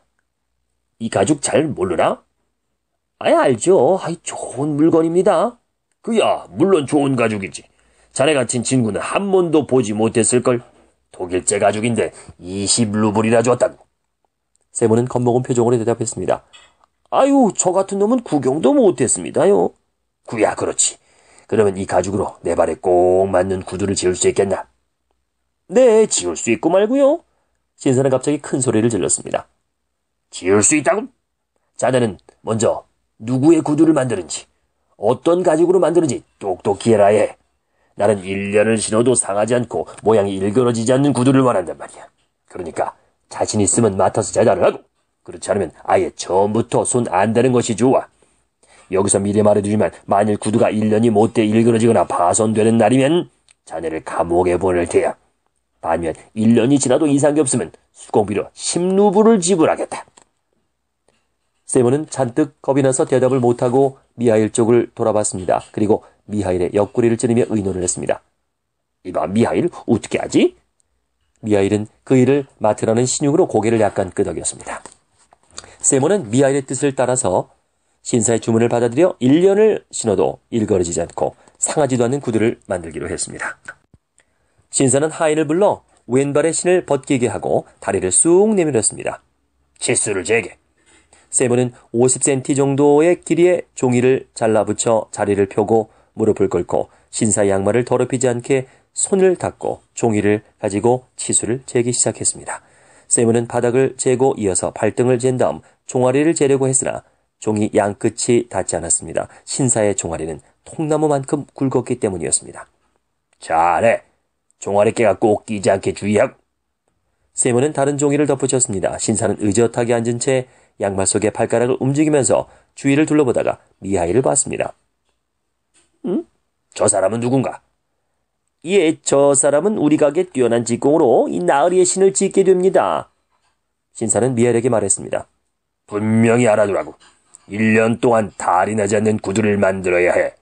S1: 이 가죽 잘 모르나? 아예 알죠. 아이, 좋은 물건입니다. 그야, 물론 좋은 가죽이지. 자네 같은 친구는 한 번도 보지 못했을걸. 독일제 가죽인데 20루블이라 줬다고. 세모는 겁먹은 표정으로 대답했습니다. 아유, 저 같은 놈은 구경도 못했습니다요. 그야, 그렇지. 그러면 이 가죽으로 내 발에 꼭 맞는 구두를 지을 수 있겠나? 네, 지을 수 있고 말고요. 신사는 갑자기 큰 소리를 질렀습니다. 지을 수 있다고? 자네는 먼저 누구의 구두를 만드는지, 어떤 가죽으로 만드는지 똑똑히 해라 해. 나는 1년을 신어도 상하지 않고 모양이 일그러지지 않는 구두를 원한단 말이야. 그러니까 자신 있으면 맡아서 재단을 하고 그렇지 않으면 아예 처음부터 손 안 대는 것이 좋아. 여기서 미리 말해두지만 만일 구두가 1년이 못돼 일그러지거나 파손되는 날이면 자네를 감옥에 보낼 테야. 반면 1년이 지나도 이상이 없으면 수공비로 10루블을 지불하겠다. 세븐은 잔뜩 겁이 나서 대답을 못하고 미하일 쪽을 돌아봤습니다. 그리고 미하일의 옆구리를 찌르며 의논을 했습니다. 이봐, 미하일, 어떻게 하지? 미하일은 그 일을 맡으라는 신용으로 고개를 약간 끄덕였습니다. 세몬은 미하일의 뜻을 따라서 신사의 주문을 받아들여 1년을 신어도 일거러지지 않고 상하지도 않는 구두를 만들기로 했습니다. 신사는 하인을 불러 왼발의 신을 벗기게 하고 다리를 쑥 내밀었습니다. 치수를 제게 세븐는 50cm 정도의 길이의 종이를 잘라붙여 자리를 펴고 무릎을 꿇고 신사 양말을 더럽히지 않게 손을 닦고 종이를 가지고 치수를 재기 시작했습니다. 세븐는 바닥을 재고 이어서 발등을 잰 다음 종아리를 재려고 했으나 종이 양끝이 닿지 않았습니다. 신사의 종아리는 통나무만큼 굵었기 때문이었습니다. 잘해! 종아리깨가 꼭 끼지 않게 주의하고! 세븐는 다른 종이를 덧붙였습니다. 신사는 의젓하게 앉은 채 양말 속에 발가락을 움직이면서 주위를 둘러보다가 미하이를 봤습니다. 응? 저 사람은 누군가? 예, 저 사람은 우리 가게 뛰어난 직공으로 이 나으리의 신을 짓게 됩니다. 신사는 미엘에게 말했습니다. 분명히 알아두라고. 1년 동안 달이 나지 않는 구두를 만들어야 해.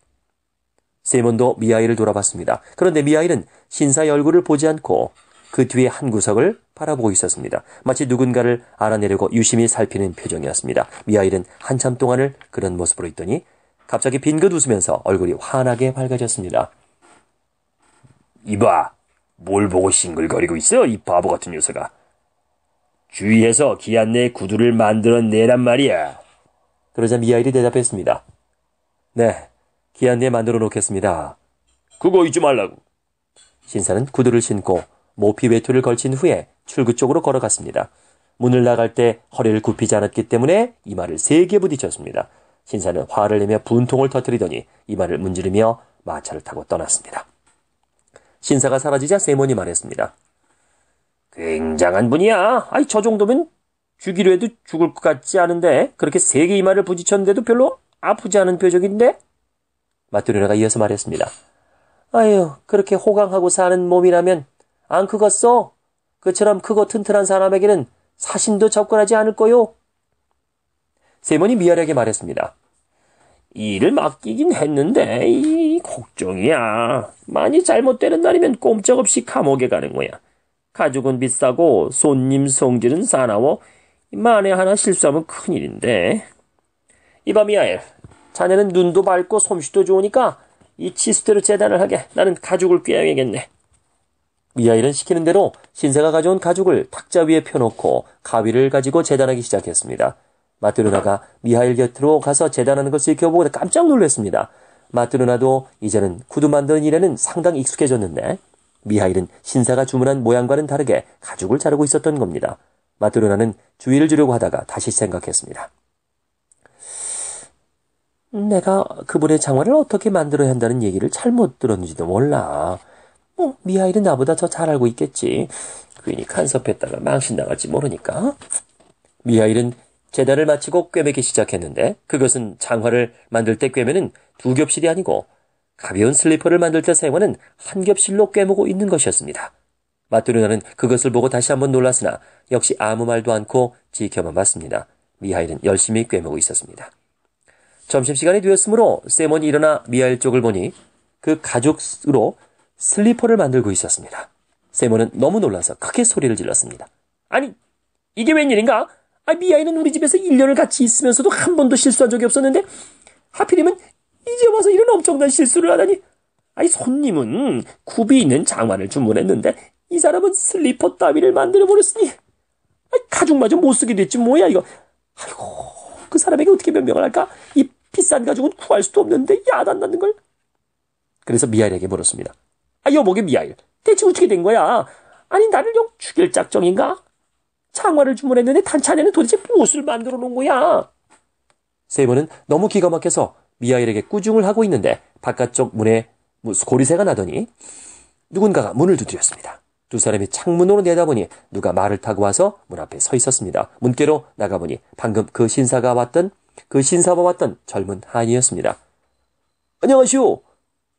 S1: 세몬도 미하이를 돌아봤습니다. 그런데 미하이는 신사의 얼굴을 보지 않고 그 뒤에 한 구석을 바라보고 있었습니다. 마치 누군가를 알아내려고 유심히 살피는 표정이었습니다. 미하일은 한참 동안을 그런 모습으로 있더니 갑자기 빙긋 웃으면서 얼굴이 환하게 밝아졌습니다. 이봐, 뭘 보고 싱글거리고 있어, 이 바보 같은 녀석아. 주위에서 기한 내 구두를 만들어내란 말이야. 그러자 미하일이 대답했습니다. 네, 기한 내 만들어 놓겠습니다. 그거 잊지 말라고. 신사는 구두를 신고 모피 외투를 걸친 후에 출구 쪽으로 걸어갔습니다. 문을 나갈 때 허리를 굽히지 않았기 때문에 이마를 세게 부딪혔습니다. 신사는 화를 내며 분통을 터뜨리더니 이마를 문지르며 마차를 타고 떠났습니다. 신사가 사라지자 세몬이 말했습니다. 굉장한 분이야. 아이 저 정도면 죽이려 해도 죽을 것 같지 않은데 그렇게 세게 이마를 부딪혔는데도 별로 아프지 않은 표적인데마뚜리나가 이어서 말했습니다. 아유, 그렇게 호강하고 사는 몸이라면 안 크겠어? 그처럼 크고 튼튼한 사람에게는 사신도 접근하지 않을 거요. 세몬이 미열하게 말했습니다. 일을 맡기긴 했는데 이 걱정이야. 많이 잘못되는 날이면 꼼짝없이 감옥에 가는 거야. 가죽은 비싸고 손님 성질은 사나워 만에 하나 실수하면 큰일인데. 이밤이야엘, 자네는 눈도 밝고 솜씨도 좋으니까 이 치수대로 재단을 하게 나는 가죽을 꿰어야겠네. 미하일은 시키는 대로 신세가 가져온 가죽을 탁자 위에 펴놓고 가위를 가지고 재단하기 시작했습니다. 마트 누나가 미하일 곁으로 가서 재단하는 것을 지켜보고 깜짝 놀랐습니다. 마트 누나도 이제는 구두 만드는 일에는 상당 익숙해졌는데 미하일은 신사가 주문한 모양과는 다르게 가죽을 자르고 있었던 겁니다. 마트 누나는 주의를 주려고 하다가 다시 생각했습니다. 내가 그분의 장화를 어떻게 만들어야 한다는 얘기를 잘못 들었는지도 몰라. 어, 미하일은 나보다 더 잘 알고 있겠지. 괜히 간섭했다가 망신당할지 모르니까. 미하일은 재단을 마치고 꿰매기 시작했는데 그것은 장화를 만들 때 꿰매는 두 겹실이 아니고 가벼운 슬리퍼를 만들 때 사용하는 한 겹실로 꿰매고 있는 것이었습니다. 마뚜르나는 그것을 보고 다시 한번 놀랐으나 역시 아무 말도 않고 지켜만 봤습니다. 미하일은 열심히 꿰매고 있었습니다. 점심시간이 되었으므로 세몬이 일어나 미하일 쪽을 보니 그 가죽으로 슬리퍼를 만들고 있었습니다. 세모는 너무 놀라서 크게 소리를 질렀습니다. 아니, 이게 웬일인가? 아, 미아이는 우리 집에서 1년을 같이 있으면서도 한 번도 실수한 적이 없었는데, 하필이면 이제 와서 이런 엄청난 실수를 하다니. 아니, 손님은 굽이 있는 장화를 주문했는데, 이 사람은 슬리퍼 따위를 만들어버렸으니, 아, 이 가죽마저 못 쓰게 됐지 뭐야, 이거. 아이고, 그 사람에게 어떻게 변명을 할까? 이 비싼 가죽은 구할 수도 없는데, 야단 나는 걸. 그래서 미아이에게 물었습니다. 아, 여보게 미아일. 대체 어떻게 된 거야? 아니, 나를 영 죽일 작정인가? 창화를 주문했는데 단찬에는 도대체 무엇을 만들어 놓은 거야? 세이버는 너무 기가 막혀서 미아일에게 꾸중을 하고 있는데 바깥쪽 문에 고리새가 나더니 누군가가 문을 두드렸습니다. 두 사람이 창문으로 내다보니 누가 말을 타고 와서 문 앞에 서 있었습니다. 문께로 나가보니 방금 그 신사가 왔던 그 신사와 왔던 젊은 한이었습니다. 안녕하시오.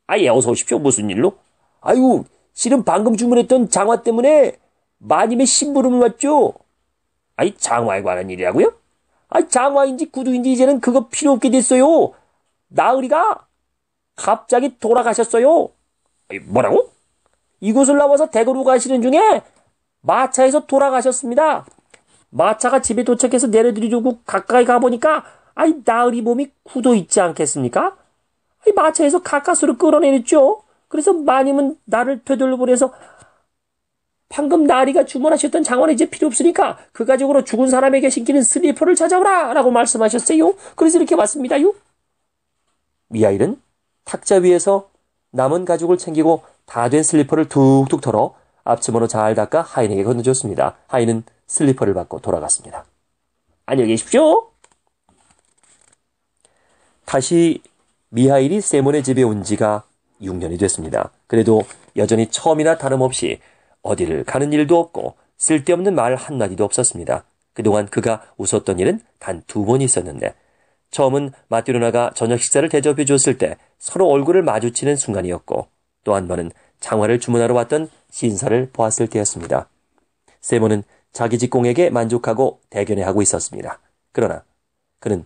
S1: 아예 어서 오십시오. 무슨 일로? 아유, 실은 방금 주문했던 장화 때문에 마님의 심부름을 왔죠? 아이 장화에 관한 일이라고요? 아, 이 장화인지 구두인지 이제는 그거 필요 없게 됐어요. 나으리가 갑자기 돌아가셨어요. 아니, 뭐라고? 이곳을 나와서 대구로 가시는 중에 마차에서 돌아가셨습니다. 마차가 집에 도착해서 내려드리려고 가까이 가보니까 아이 나으리 몸이 굳어 있지 않겠습니까? 아이 마차에서 가까스로 끌어내렸죠. 그래서 마님은 나를 되돌려보내서 방금 나리가 주문하셨던 장원는 이제 필요 없으니까 그가족으로 죽은 사람에게 신기는 슬리퍼를 찾아오라 라고 말씀하셨어요. 그래서 이렇게 왔습니다요. 이 아이는 탁자 위에서 남은 가족을 챙기고 다 된 슬리퍼를 툭툭 털어 앞치마로 잘 닦아 하인에게 건네줬습니다. 하인은 슬리퍼를 받고 돌아갔습니다. 안녕히 계십시오. 다시 미하일이 세몬의 집에 온 지가 6년이 됐습니다. 그래도 여전히 처음이나 다름없이 어디를 가는 일도 없고 쓸데없는 말 한마디도 없었습니다. 그동안 그가 웃었던 일은 단 두 번 있었는데 처음은 마띠 로나가 저녁 식사를 대접해 줬을 때 서로 얼굴을 마주치는 순간이었고 또 한 번은 장화를 주문하러 왔던 신사를 보았을 때였습니다. 세모는 자기 직공에게 만족하고 대견해하고 있었습니다. 그러나 그는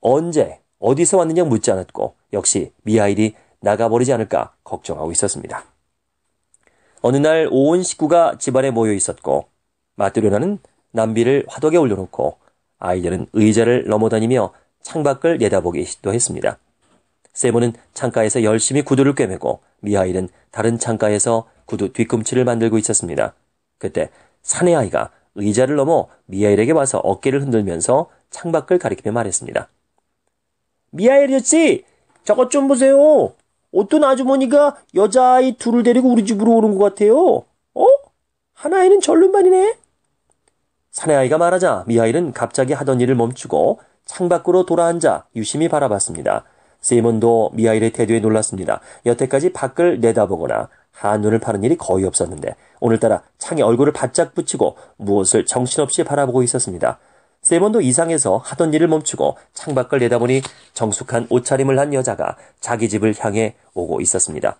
S1: 언제 어디서 왔느냐 묻지 않았고 역시 미아일이 나가버리지 않을까 걱정하고 있었습니다. 어느 날온 식구가 집안에 모여 있었고 마뚜리나는 남비를 화덕에 올려놓고 아이들은 의자를 넘어다니며 창밖을 내다보기 시도했습니다. 세모는 창가에서 열심히 구두를 꿰매고 미하일은 다른 창가에서 구두 뒤꿈치를 만들고 있었습니다. 그때 사내 아이가 의자를 넘어 미하일에게 와서 어깨를 흔들면서 창밖을 가리키며 말했습니다. 미하일이었지? 저것 좀 보세요. 어떤 아주머니가 여자아이 둘을 데리고 우리 집으로 오는 것 같아요. 어? 하나아이는 절름반이네? 사내아이가 말하자 미아이는 갑자기 하던 일을 멈추고 창밖으로 돌아앉아 유심히 바라봤습니다. 세몬도 미아일의 태도에 놀랐습니다. 여태까지 밖을 내다보거나 한눈을 파는 일이 거의 없었는데 오늘따라 창에 얼굴을 바짝 붙이고 무엇을 정신없이 바라보고 있었습니다. 세 번도 이상해서 하던 일을 멈추고 창밖을 내다보니 정숙한 옷차림을 한 여자가 자기 집을 향해 오고 있었습니다.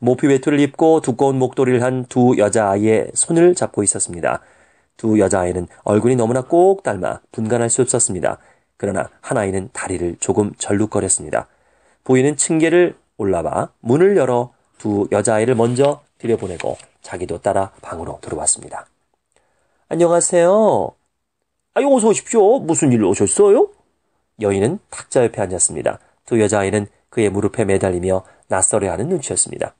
S1: 모피 외투를 입고 두꺼운 목도리를 한 두 여자아이의 손을 잡고 있었습니다. 두 여자아이는 얼굴이 너무나 꼭 닮아 분간할 수 없었습니다. 그러나 한 아이는 다리를 조금 절룩거렸습니다. 부인은 층계를 올라와 문을 열어 두 여자아이를 먼저 들여보내고 자기도 따라 방으로 들어왔습니다. 안녕하세요. 아유, 어서 오십시오. 무슨 일로 오셨어요? 여인은 탁자 옆에 앉았습니다. 두 여자아이는 그의 무릎에 매달리며 낯설어하는 눈치였습니다.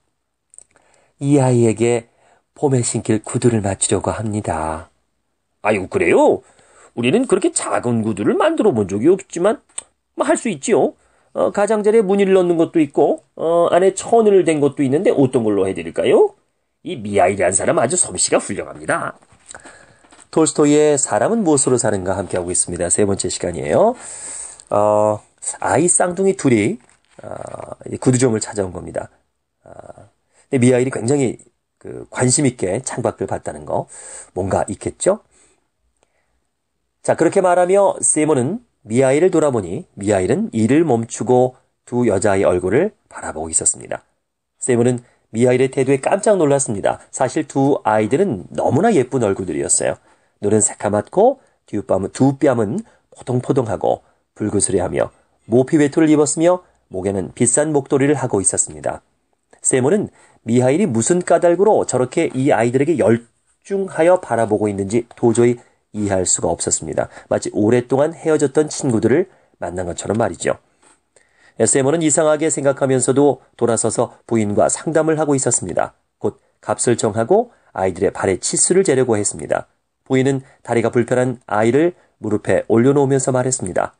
S1: 이 아이에게 봄에 신길 구두를 맞추려고 합니다. 아유, 그래요? 우리는 그렇게 작은 구두를 만들어 본 적이 없지만, 뭐 할 수 있지요. 어, 가장자리에 무늬를 넣는 것도 있고, 어, 안에 천을 댄 것도 있는데 어떤 걸로 해드릴까요? 이 미아이라는 사람 아주 솜씨가 훌륭합니다. 톨스토이의 사람은 무엇으로 사는가 함께하고 있습니다. 세 번째 시간이에요. 어, 아이 쌍둥이 둘이 어, 구두점을 찾아온 겁니다. 어, 미아일이 굉장히 그 관심 있게 창밖을 봤다는 거 뭔가 있겠죠? 자 그렇게 말하며 세몬은 미아일을 돌아보니 미아일은 이를 멈추고 두 여자의 얼굴을 바라보고 있었습니다. 세몬은 미아일의 태도에 깜짝 놀랐습니다. 사실 두 아이들은 너무나 예쁜 얼굴들이었어요. 눈은 새까맣고 뒷뺨은, 두 뺨은 포동포동하고 불그스레하며 모피 외투를 입었으며 목에는 비싼 목도리를 하고 있었습니다. 세모는 미하일이 무슨 까닭으로 저렇게 이 아이들에게 열중하여 바라보고 있는지 도저히 이해할 수가 없었습니다. 마치 오랫동안 헤어졌던 친구들을 만난 것처럼 말이죠. 세모는 이상하게 생각하면서도 돌아서서 부인과 상담을 하고 있었습니다. 곧 값을 정하고 아이들의 발에 치수를 재려고 했습니다. 부인은 다리가 불편한 아이를 무릎에 올려놓으면서 말했습니다.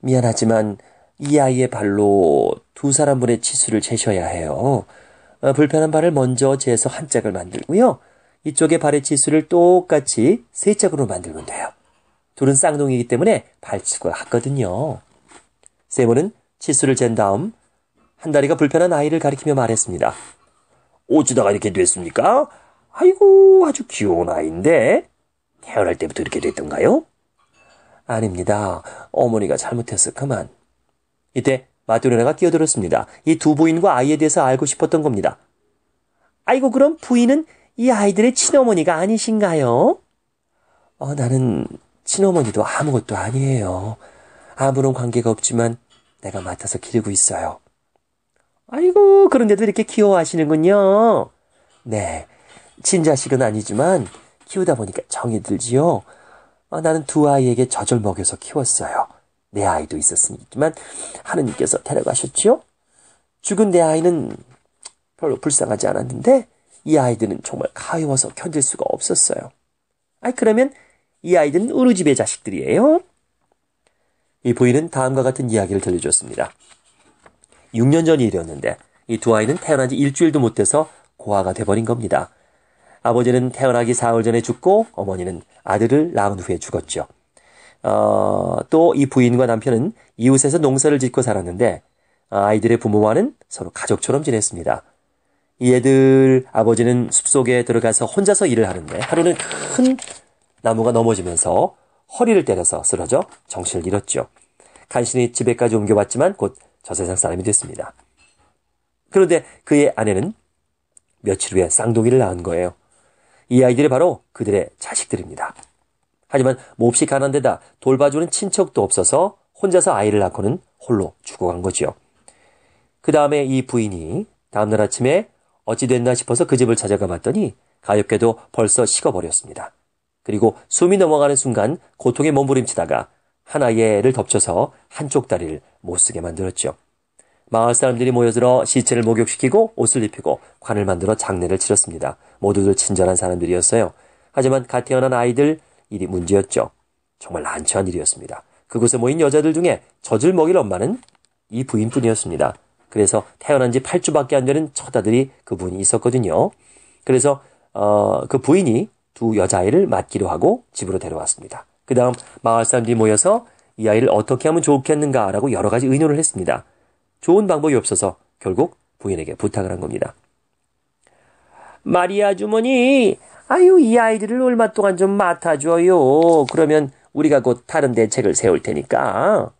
S1: 미안하지만 이 아이의 발로 두 사람분의 치수를 재셔야 해요. 어, 불편한 발을 먼저 재서 한 짝을 만들고요. 이쪽에 발의 치수를 똑같이 세 짝으로 만들면 돼요. 둘은 쌍둥이이기 때문에 발치고 같거든요. 세모는 치수를 잰 다음 한 다리가 불편한 아이를 가리키며 말했습니다. 어쩌다가 이렇게 됐습니까? 아이고, 아주 귀여운 아이인데 태어날 때부터 이렇게 됐던가요? 아닙니다. 어머니가 잘못했어. 그만. 이때 마도레나가 끼어들었습니다. 이 두 부인과 아이에 대해서 알고 싶었던 겁니다. 아이고, 그럼 부인은 이 아이들의 친어머니가 아니신가요? 어, 나는 친어머니도 아무것도 아니에요. 아무런 관계가 없지만 내가 맡아서 기르고 있어요. 아이고, 그런데도 이렇게 귀여워하시는군요. 네, 친자식은 아니지만 키우다 보니까 정이 들지요. 아, 나는 두 아이에게 젖을 먹여서 키웠어요. 내 아이도 있었으니지만 하느님께서 데려가셨지요. 죽은 내 아이는 별로 불쌍하지 않았는데 이 아이들은 정말 가여워서 견딜 수가 없었어요. 아이 그러면 이 아이들은 우리 집의 자식들이에요. 이 부인은 다음과 같은 이야기를 들려줬습니다. 6년 전 일이었는데 이 두 아이는 태어난 지 일주일도 못 돼서 고아가 돼버린 겁니다. 아버지는 태어나기 사흘 전에 죽고 어머니는 아들을 낳은 후에 죽었죠. 어, 또 이 부인과 남편은 이웃에서 농사를 짓고 살았는데 아이들의 부모와는 서로 가족처럼 지냈습니다. 이 애들 아버지는 숲속에 들어가서 혼자서 일을 하는데 하루는 큰 나무가 넘어지면서 허리를 때려서 쓰러져 정신을 잃었죠. 간신히 집에까지 옮겨왔지만 곧 저세상 사람이 됐습니다. 그런데 그의 아내는 며칠 후에 쌍둥이를 낳은 거예요. 이 아이들이 바로 그들의 자식들입니다. 하지만 몹시 가난데다 돌봐주는 친척도 없어서 혼자서 아이를 낳고는 홀로 죽어간 거죠그 다음에 이 부인이 다음날 아침에 어찌 됐나 싶어서 그 집을 찾아가 봤더니 가엾게도 벌써 식어버렸습니다. 그리고 숨이 넘어가는 순간 고통에 몸부림치다가 하나의 애를 덮쳐서 한쪽 다리를 못 쓰게 만들었죠. 마을 사람들이 모여들어 시체를 목욕시키고 옷을 입히고 관을 만들어 장례를 치렀습니다. 모두들 친절한 사람들이었어요. 하지만 갓 태어난 아이들 일이 문제였죠. 정말 난처한 일이었습니다. 그곳에 모인 여자들 중에 젖을 먹일 엄마는 이 부인뿐이었습니다. 그래서 태어난 지 8주밖에 안 되는 처다들이 그분이 있었거든요. 그래서 어, 그 부인이 두 여자아이를 맡기로 하고 집으로 데려왔습니다. 그 다음 마을 사람들이 모여서 이 아이를 어떻게 하면 좋겠는가라고 여러 가지 의논을 했습니다. 좋은 방법이 없어서 결국 부인에게 부탁을 한 겁니다. 마리아 주머니, 아유, 이 아이들을 얼마 동안 좀 맡아줘요. 그러면 우리가 곧 다른 대책을 세울 테니까.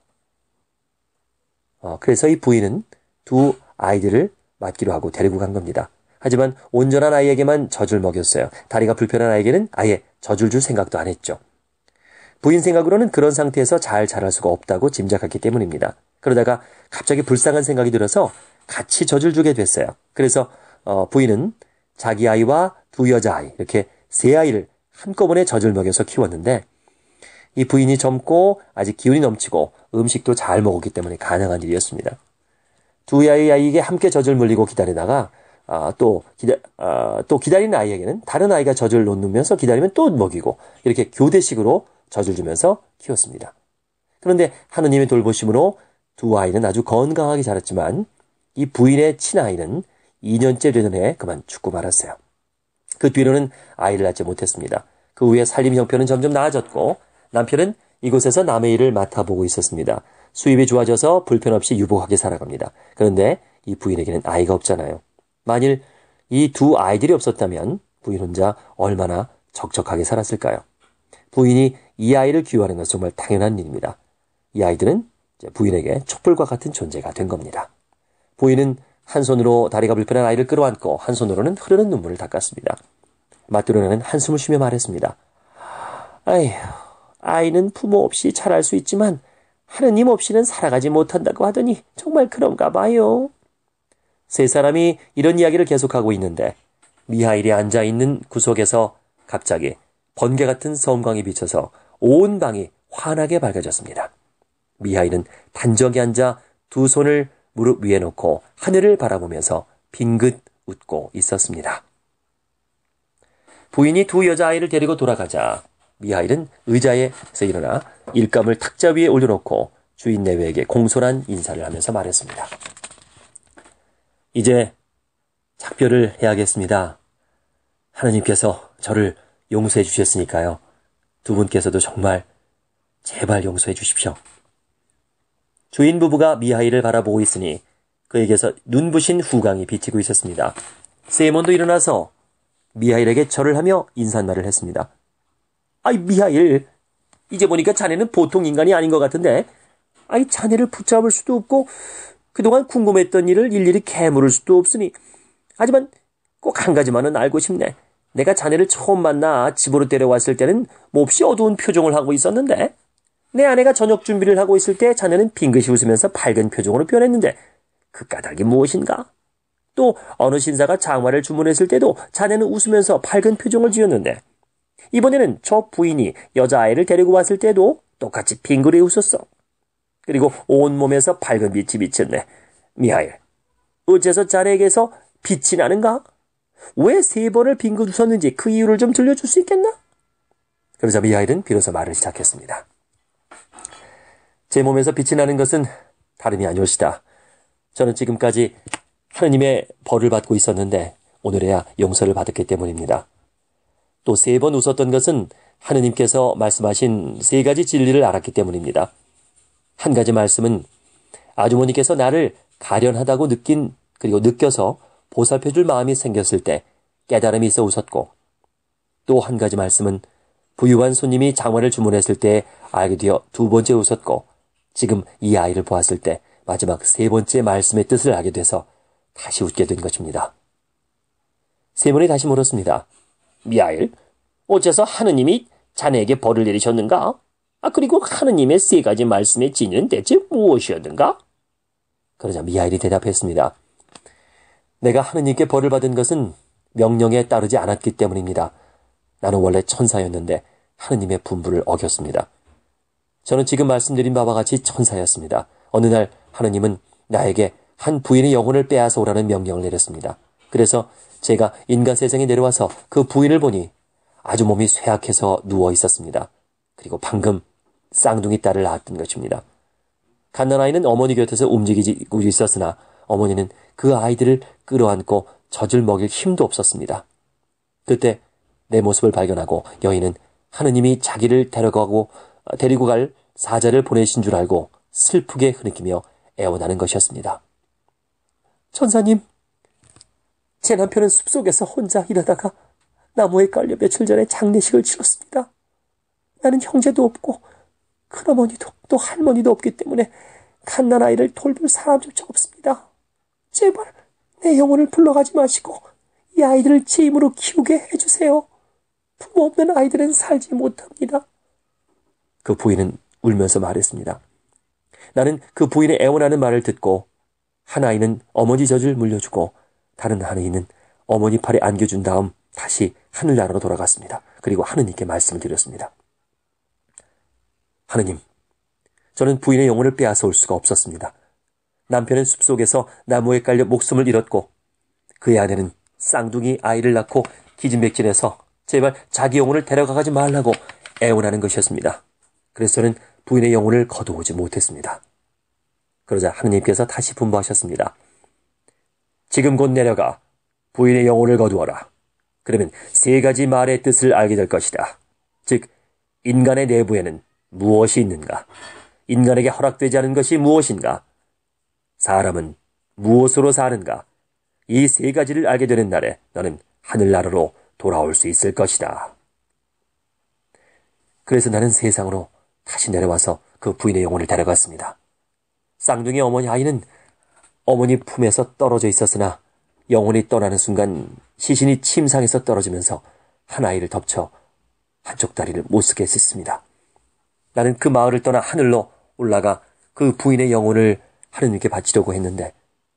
S1: 어, 그래서 이 부인은 두 아이들을 맡기로 하고 데리고 간 겁니다. 하지만 온전한 아이에게만 젖을 먹였어요. 다리가 불편한 아이에게는 아예 젖을 줄 생각도 안 했죠. 부인 생각으로는 그런 상태에서 잘 자랄 수가 없다고 짐작했기 때문입니다. 그러다가 갑자기 불쌍한 생각이 들어서 같이 젖을 주게 됐어요. 그래서 어, 부인은 자기 아이와 두 여자아이 이렇게 세 아이를 한꺼번에 젖을 먹여서 키웠는데 이 부인이 젊고 아직 기운이 넘치고 음식도 잘 먹었기 때문에 가능한 일이었습니다. 두 아이 아이에게 함께 젖을 물리고 기다리다가 아, 또 기다 아, 또 기다리는 아이에게는 다른 아이가 젖을 놓으면서 기다리면 또 먹이고 이렇게 교대식으로 젖을 주면서 키웠습니다. 그런데 하느님의 돌보심으로 두 아이는 아주 건강하게 자랐지만 이 부인의 친아이는 2년째 되던 해 그만 죽고 말았어요. 그 뒤로는 아이를 낳지 못했습니다. 그 후에 살림 형편은 점점 나아졌고 남편은 이곳에서 남의 일을 맡아보고 있었습니다. 수입이 좋아져서 불편 없이 유복하게 살아갑니다. 그런데 이 부인에게는 아이가 없잖아요. 만일 이 두 아이들이 없었다면 부인 혼자 얼마나 적적하게 살았을까요? 부인이 이 아이를 귀화하는 것은 정말 당연한 일입니다. 이 아이들은 부인에게 촛불과 같은 존재가 된 겁니다. 부인은 한 손으로 다리가 불편한 아이를 끌어안고 한 손으로는 흐르는 눈물을 닦았습니다. 마뚜르나는 한숨을 쉬며 말했습니다. 아휴, 아이는 부모 없이 자랄 수 있지만 하느님 없이는 살아가지 못한다고 하더니 정말 그런가 봐요. 세 사람이 이런 이야기를 계속하고 있는데 미하일이 앉아 있는 구석에서 갑자기 번개 같은 섬광이 비쳐서 온 방이 환하게 밝아졌습니다. 미하일은 단정히 앉아 두 손을 무릎 위에 놓고 하늘을 바라보면서 빙긋 웃고 있었습니다. 부인이 두 여자아이를 데리고 돌아가자 미하일은 의자에서 일어나 일감을 탁자 위에 올려놓고 주인 내외에게 공손한 인사를 하면서 말했습니다. 이제 작별을 해야겠습니다. 하나님께서 저를 용서해 주셨으니까요. 두 분께서도 정말 제발 용서해 주십시오. 주인 부부가 미하이를 바라보고 있으니 그에게서 눈부신 후광이 비치고 있었습니다. 세몬도 일어나서 미하일에게 절을 하며 인사말을 했습니다. 아이 미하일, 이제 보니까 자네는 보통 인간이 아닌 것 같은데, 아이 자네를 붙잡을 수도 없고 그동안 궁금했던 일을 일일이 캐물을 수도 없으니, 하지만 꼭 한 가지만은 알고 싶네. 내가 자네를 처음 만나 집으로 데려왔을 때는 몹시 어두운 표정을 하고 있었는데, 내 아내가 저녁 준비를 하고 있을 때 자네는 빙긋이 웃으면서 밝은 표정으로 표현했는데 그 까닭이 무엇인가? 또 어느 신사가 장화를 주문했을 때도 자네는 웃으면서 밝은 표정을 지었는데 이번에는 저 부인이 여자아이를 데리고 왔을 때도 똑같이 빙그레 웃었어. 그리고 온몸에서 밝은 빛이 비쳤네. 미하일, 어째서 자네에게서 빛이 나는가? 왜 세 번을 빙긋 웃었는지 그 이유를 좀 들려줄 수 있겠나? 그러자 미하일은 비로소 말을 시작했습니다. 제 몸에서 빛이 나는 것은 다름이 아니옵시다 저는 지금까지 하느님의 벌을 받고 있었는데 오늘에야 용서를 받았기 때문입니다. 또 세 번 웃었던 것은 하느님께서 말씀하신 세 가지 진리를 알았기 때문입니다. 한 가지 말씀은 아주머니께서 나를 가련하다고 느낀 그리고 느껴서 보살펴줄 마음이 생겼을 때 깨달음이 있어 웃었고 또 한 가지 말씀은 부유한 손님이 장화를 주문했을 때 알게 되어 두 번째 웃었고 지금 이 아이를 보았을 때 마지막 세 번째 말씀의 뜻을 알게 돼서 다시 웃게 된 것입니다. 세문이 다시 물었습니다. 미아일, 어째서 하느님이 자네에게 벌을 내리셨는가? 아, 그리고 하느님의 세 가지 말씀의 진위는 대체 무엇이었는가? 그러자 미아일이 대답했습니다. 내가 하느님께 벌을 받은 것은 명령에 따르지 않았기 때문입니다. 나는 원래 천사였는데 하느님의 분부를 어겼습니다. 저는 지금 말씀드린 바와 같이 천사였습니다. 어느 날 하느님은 나에게 한 부인의 영혼을 빼앗아 오라는 명령을 내렸습니다. 그래서 제가 인간 세상에 내려와서 그 부인을 보니 아주 몸이 쇠약해서 누워 있었습니다. 그리고 방금 쌍둥이 딸을 낳았던 것입니다. 갓난아이는 어머니 곁에서 움직이고 있었으나 어머니는 그 아이들을 끌어안고 젖을 먹일 힘도 없었습니다. 그때 내 모습을 발견하고 여인은 하느님이 자기를 데려가고 데리고 갈 사자를 보내신 줄 알고 슬프게 흐느끼며 애원하는 것이었습니다. 천사님, 제 남편은 숲속에서 혼자 일하다가 나무에 깔려 며칠 전에 장례식을 치렀습니다. 나는 형제도 없고 큰어머니도 또 할머니도 없기 때문에 갓난아이를 돌볼 사람조차 없습니다. 제발 내 영혼을 불러가지 마시고 이 아이들을 제 힘으로 키우게 해주세요. 부모 없는 아이들은 살지 못합니다. 그 부인은 울면서 말했습니다. 나는 그 부인의 애원하는 말을 듣고 한 아이는 어머니 젖을 물려주고 다른 한 아이는 어머니 팔에 안겨준 다음 다시 하늘나라로 돌아갔습니다. 그리고 하느님께 말씀을 드렸습니다. 하느님, 저는 부인의 영혼을 빼앗아 올 수가 없었습니다. 남편은 숲속에서 나무에 깔려 목숨을 잃었고 그의 아내는 쌍둥이 아이를 낳고 기진맥진해서 제발 자기 영혼을 데려가지 말라고 애원하는 것이었습니다. 그래서 는 부인의 영혼을 거두지 오 못했습니다. 그러자 하느님께서 다시 분부하셨습니다. 지금 곧 내려가 부인의 영혼을 거두어라. 그러면 세 가지 말의 뜻을 알게 될 것이다. 즉, 인간의 내부에는 무엇이 있는가? 인간에게 허락되지 않은 것이 무엇인가? 사람은 무엇으로 사는가? 이 세 가지를 알게 되는 날에 너는 하늘나라로 돌아올 수 있을 것이다. 그래서 나는 세상으로 다시 내려와서 그 부인의 영혼을 데려갔습니다. 쌍둥이 어머니 아이는 어머니 품에서 떨어져 있었으나 영혼이 떠나는 순간 시신이 침상에서 떨어지면서 한 아이를 덮쳐 한쪽 다리를 못 쓰게 했습니다. 나는 그 마을을 떠나 하늘로 올라가 그 부인의 영혼을 하느님께 바치려고 했는데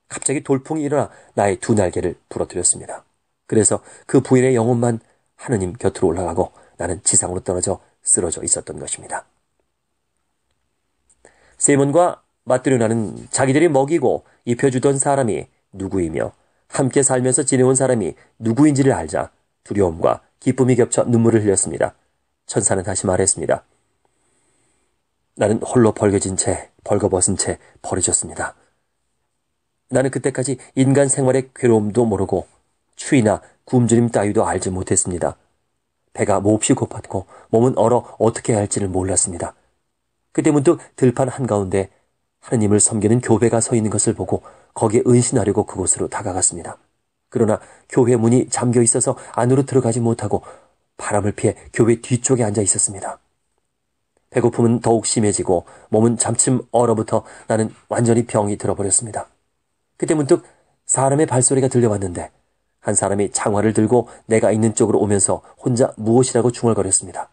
S1: 갑자기 돌풍이 일어나 나의 두 날개를 부러뜨렸습니다. 그래서 그 부인의 영혼만 하느님 곁으로 올라가고 나는 지상으로 떨어져 쓰러져 있었던 것입니다. 세몬과마들리나는 자기들이 먹이고 입혀주던 사람이 누구이며 함께 살면서 지내온 사람이 누구인지를 알자 두려움과 기쁨이 겹쳐 눈물을 흘렸습니다. 천사는 다시 말했습니다. 나는 홀로 벌겨진 채, 벌거벗은 채 버려졌습니다. 나는 그때까지 인간 생활의 괴로움도 모르고 추위나 굶주림 따위도 알지 못했습니다. 배가 몹시 고팠고 몸은 얼어 어떻게 할지를 몰랐습니다. 그때 문득 들판 한가운데 하느님을 섬기는 교회가 서 있는 것을 보고 거기에 은신하려고 그곳으로 다가갔습니다. 그러나 교회 문이 잠겨 있어서 안으로 들어가지 못하고 바람을 피해 교회 뒤쪽에 앉아 있었습니다. 배고픔은 더욱 심해지고 몸은 잠침 얼어붙어 나는 완전히 병이 들어버렸습니다. 그때 문득 사람의 발소리가 들려왔는데 한 사람이 장화를 들고 내가 있는 쪽으로 오면서 혼자 무엇이라고 중얼거렸습니다.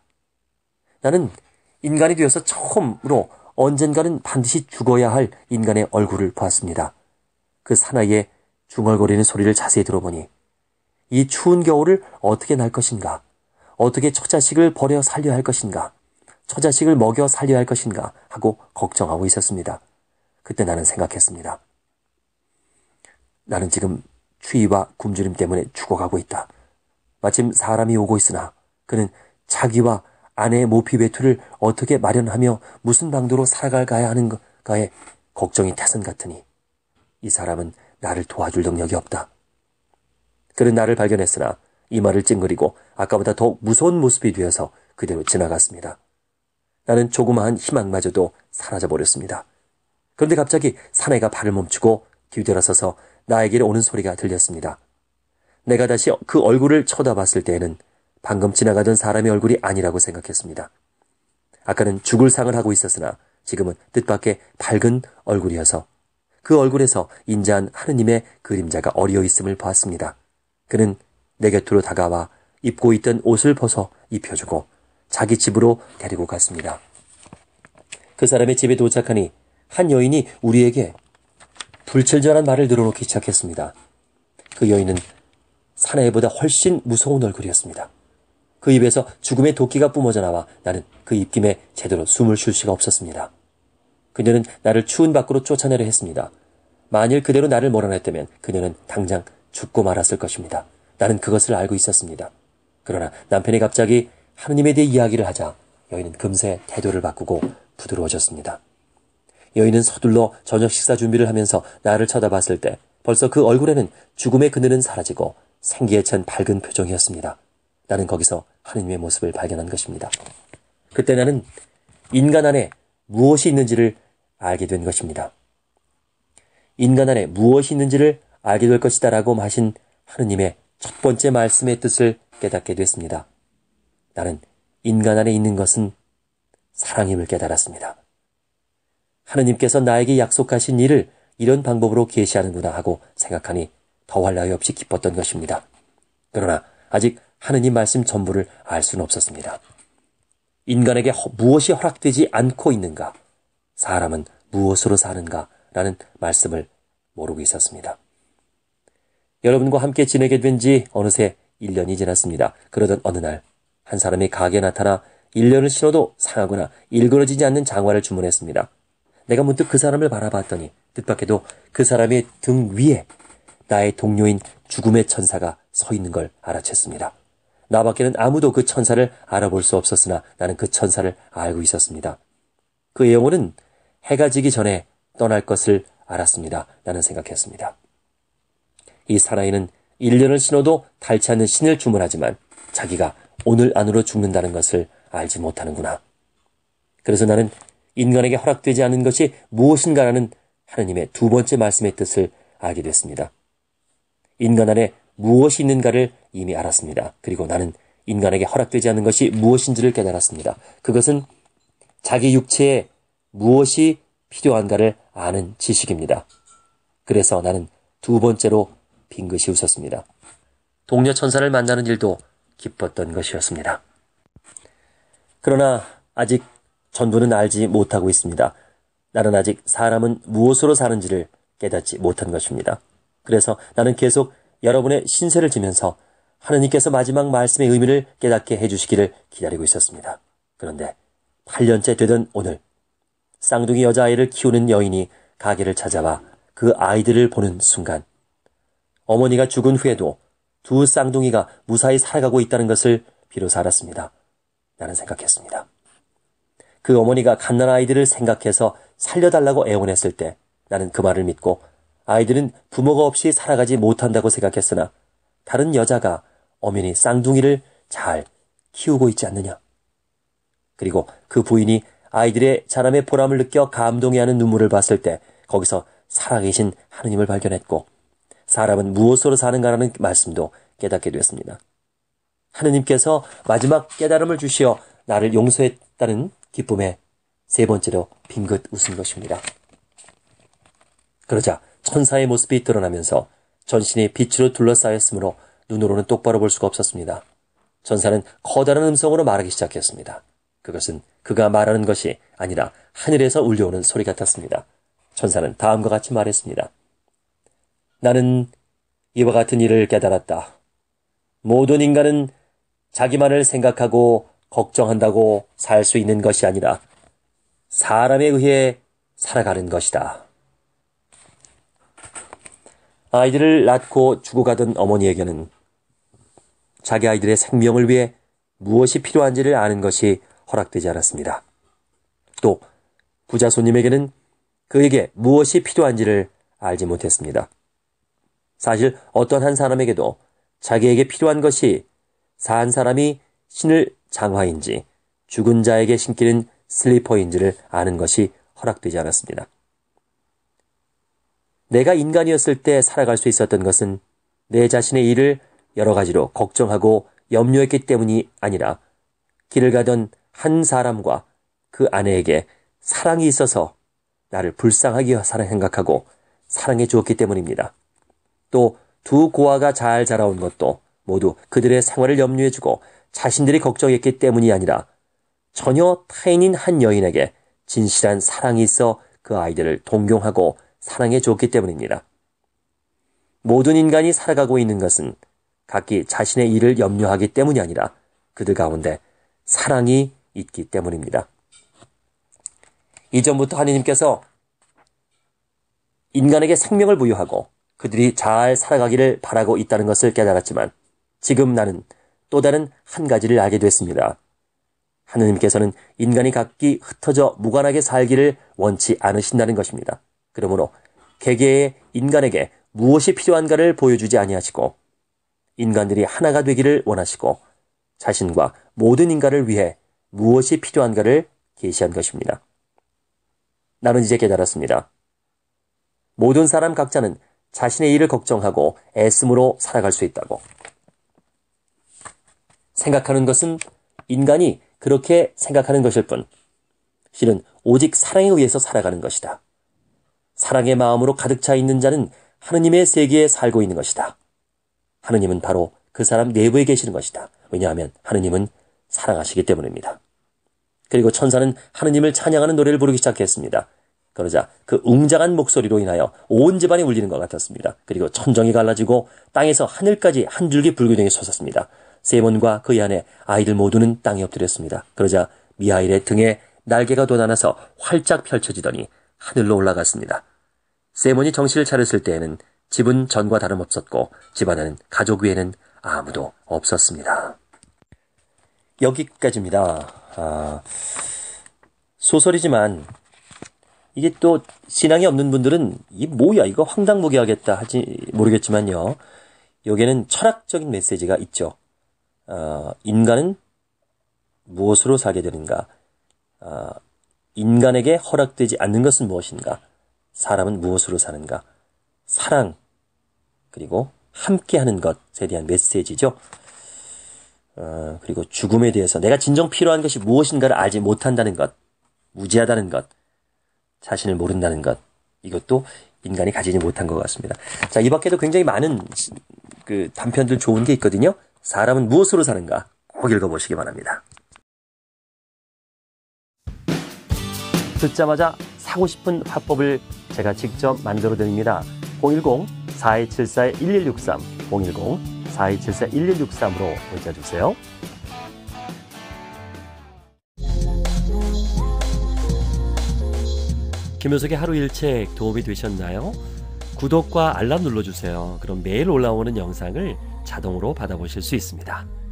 S1: 나는 인간이 되어서 처음으로 언젠가는 반드시 죽어야 할 인간의 얼굴을 보았습니다. 그 사나이의 중얼거리는 소리를 자세히 들어보니 이 추운 겨울을 어떻게 날 것인가? 어떻게 처자식을 버려 살려야 할 것인가? 처자식을 먹여 살려야 할 것인가? 하고 걱정하고 있었습니다. 그때 나는 생각했습니다. 나는 지금 추위와 굶주림 때문에 죽어가고 있다. 마침 사람이 오고 있으나 그는 자기와 아내의 모피 외투를 어떻게 마련하며 무슨 방도로 살아갈까야 하는가에 걱정이 태산 같으니 이 사람은 나를 도와줄 능력이 없다. 그는 나를 발견했으나 이마를 찡그리고 아까보다 더욱 무서운 모습이 되어서 그대로 지나갔습니다. 나는 조그마한 희망마저도 사라져 버렸습니다. 그런데 갑자기 사내가 발을 멈추고 뒤돌아서서 나에게 오는 소리가 들렸습니다. 내가 다시 그 얼굴을 쳐다봤을 때에는 방금 지나가던 사람의 얼굴이 아니라고 생각했습니다. 아까는 죽을 상을 하고 있었으나 지금은 뜻밖의 밝은 얼굴이어서 그 얼굴에서 인자한 하느님의 그림자가 어려 있음을 보았습니다. 그는 내 곁으로 다가와 입고 있던 옷을 벗어 입혀주고 자기 집으로 데리고 갔습니다. 그 사람의 집에 도착하니 한 여인이 우리에게 불철저한 말을 늘어놓기 시작했습니다. 그 여인은 사나이보다 훨씬 무서운 얼굴이었습니다. 그 입에서 죽음의 도끼가 뿜어져 나와 나는 그 입김에 제대로 숨을 쉴 수가 없었습니다. 그녀는 나를 추운 밖으로 쫓아내려 했습니다. 만일 그대로 나를 몰아냈다면 그녀는 당장 죽고 말았을 것입니다. 나는 그것을 알고 있었습니다. 그러나 남편이 갑자기 하느님에 대해 이야기를 하자 여인은 금세 태도를 바꾸고 부드러워졌습니다. 여인은 서둘러 저녁 식사 준비를 하면서 나를 쳐다봤을 때 벌써 그 얼굴에는 죽음의 그늘은 사라지고 생기에 찬 밝은 표정이었습니다. 나는 거기서 하느님의 모습을 발견한 것입니다. 그때 나는 인간 안에 무엇이 있는지를 알게 된 것입니다. 인간 안에 무엇이 있는지를 알게 될 것이다 라고 하신 하느님의 첫 번째 말씀의 뜻을 깨닫게 됐습니다. 나는 인간 안에 있는 것은 사랑임을 깨달았습니다. 하느님께서 나에게 약속하신 일을 이런 방법으로 계시하는구나 하고 생각하니 더할 나위 없이 기뻤던 것입니다. 그러나 아직 하느님 말씀 전부를 알 수는 없었습니다. 인간에게 무엇이 허락되지 않고 있는가? 사람은 무엇으로 사는가? 라는 말씀을 모르고 있었습니다. 여러분과 함께 지내게 된 지 어느새 1년이 지났습니다. 그러던 어느 날, 한 사람이 가게에 나타나 1년을 신어도 상하거나 일그러지지 않는 장화를 주문했습니다. 내가 문득 그 사람을 바라봤더니 뜻밖에도 그 사람의 등 위에 나의 동료인 죽음의 천사가 서 있는 걸 알아챘습니다. 나밖에는 아무도 그 천사를 알아볼 수 없었으나 나는 그 천사를 알고 있었습니다. 그의 영혼은 해가 지기 전에 떠날 것을 알았습니다. 라는 생각했습니다. 이 사나이는 1년을 신어도 닳지 않는 신을 주문하지만 자기가 오늘 안으로 죽는다는 것을 알지 못하는구나. 그래서 나는 인간에게 허락되지 않은 것이 무엇인가라는 하느님의 두 번째 말씀의 뜻을 알게 됐습니다. 인간 안에 무엇이 있는가를 이미 알았습니다. 그리고 나는 인간에게 허락되지 않는 것이 무엇인지를 깨달았습니다. 그것은 자기 육체에 무엇이 필요한가를 아는 지식입니다. 그래서 나는 두 번째로 빙긋이 웃었습니다. 동료 천사를 만나는 일도 기뻤던 것이었습니다. 그러나 아직 전부는 알지 못하고 있습니다. 나는 아직 사람은 무엇으로 사는지를 깨닫지 못한 것입니다. 그래서 나는 계속 여러분의 신세를 지면서 하느님께서 마지막 말씀의 의미를 깨닫게 해주시기를 기다리고 있었습니다. 그런데 8년째 되던 오늘 쌍둥이 여자아이를 키우는 여인이 가게를 찾아와 그 아이들을 보는 순간 어머니가 죽은 후에도 두 쌍둥이가 무사히 살아가고 있다는 것을 비로소 알았습니다. 나는 생각했습니다. 그 어머니가 갓난 아이들을 생각해서 살려달라고 애원했을 때 나는 그 말을 믿고 아이들은 부모가 없이 살아가지 못한다고 생각했으나 다른 여자가 엄연히 쌍둥이를 잘 키우고 있지 않느냐. 그리고 그 부인이 아이들의 자람의 보람을 느껴 감동해하는 눈물을 봤을 때 거기서 살아계신 하느님을 발견했고 사람은 무엇으로 사는가라는 말씀도 깨닫게 되었습니다. 하느님께서 마지막 깨달음을 주시어 나를 용서했다는 기쁨에세 번째로 빙긋 웃은 것입니다. 그러자 천사의 모습이 드러나면서 전신이 빛으로 둘러싸였으므로 눈으로는 똑바로 볼 수가 없었습니다. 전사는 커다란 음성으로 말하기 시작했습니다. 그것은 그가 말하는 것이 아니라 하늘에서 울려오는 소리 같았습니다. 전사는 다음과 같이 말했습니다. 나는 이와 같은 일을 깨달았다. 모든 인간은 자기만을 생각하고 걱정한다고 살 수 있는 것이 아니라 사람에 의해 살아가는 것이다. 아이들을 낳고 죽어가던 어머니에게는 자기 아이들의 생명을 위해 무엇이 필요한지를 아는 것이 허락되지 않았습니다. 또 부자 손님에게는 그에게 무엇이 필요한지를 알지 못했습니다. 사실 어떤 한 사람에게도 자기에게 필요한 것이 사산 사람이 신을 장화인지 죽은 자에게 신기는 슬리퍼인지를 아는 것이 허락되지 않았습니다. 내가 인간이었을 때 살아갈 수 있었던 것은 내 자신의 일을 여러 가지로 걱정하고 염려했기 때문이 아니라 길을 가던 한 사람과 그 아내에게 사랑이 있어서 나를 불쌍하게 생각하고 사랑해 주었기 때문입니다. 또 두 고아가 잘 자라온 것도 모두 그들의 생활을 염려해주고 자신들이 걱정했기 때문이 아니라 전혀 타인인 한 여인에게 진실한 사랑이 있어 그 아이들을 동경하고 사랑해 주었기 때문입니다. 모든 인간이 살아가고 있는 것은 각기 자신의 일을 염려하기 때문이 아니라 그들 가운데 사랑이 있기 때문입니다. 이전부터 하느님께서 인간에게 생명을 부여하고 그들이 잘 살아가기를 바라고 있다는 것을 깨달았지만 지금 나는 또 다른 한 가지를 알게 됐습니다. 하느님께서는 인간이 각기 흩어져 무관하게 살기를 원치 않으신다는 것입니다. 그러므로 개개의 인간에게 무엇이 필요한가를 보여주지 아니하시고 인간들이 하나가 되기를 원하시고 자신과 모든 인간을 위해 무엇이 필요한가를 계시한 것입니다. 나는 이제 깨달았습니다. 모든 사람 각자는 자신의 일을 걱정하고 애씀으로 살아갈 수 있다고. 생각하는 것은 인간이 그렇게 생각하는 것일 뿐, 실은 오직 사랑에 의해서 살아가는 것이다. 사랑의 마음으로 가득 차 있는 자는 하느님의 세계에 살고 있는 것이다. 하느님은 바로 그 사람 내부에 계시는 것이다. 왜냐하면 하느님은 사랑하시기 때문입니다. 그리고 천사는 하느님을 찬양하는 노래를 부르기 시작했습니다. 그러자 그 웅장한 목소리로 인하여 온 집안이 울리는 것 같았습니다. 그리고 천정이 갈라지고 땅에서 하늘까지 한 줄기 불교정이 솟았습니다. 세몬과 그의 아내 아이들 모두는 땅에 엎드렸습니다. 그러자 미하일의 등에 날개가 돋아나서 활짝 펼쳐지더니 하늘로 올라갔습니다. 세몬이 정신을 차렸을 때에는 집은 전과 다름없었고 집안에는 가족 위에는 아무도 없었습니다. 여기까지입니다. 아, 소설이지만 이게 또 신앙이 없는 분들은 이 뭐야 이거 황당무계하겠다 하지 모르겠지만요. 여기에는 철학적인 메시지가 있죠. 어, 인간은 무엇으로 살게 되는가? 어, 인간에게 허락되지 않는 것은 무엇인가? 사람은 무엇으로 사는가? 사랑, 그리고 함께하는 것에 대한 메시지죠. 어, 그리고 죽음에 대해서 내가 진정 필요한 것이 무엇인가를 알지 못한다는 것, 무지하다는 것, 자신을 모른다는 것, 이것도 인간이 가지지 못한 것 같습니다. 자, 이 밖에도 굉장히 많은 그 단편들 좋은 게 있거든요. 사람은 무엇으로 사는가? 꼭 읽어보시기 바랍니다. 듣자마자 사고 싶은 화법을 제가 직접 만들어 드립니다. 010-4274-1163, 010-4274-1163으로 문자 주세요. 김효석의 하루 일책 도움이 되셨나요? 구독과 알람 눌러주세요. 그럼 매일 올라오는 영상을 자동으로 받아보실 수 있습니다.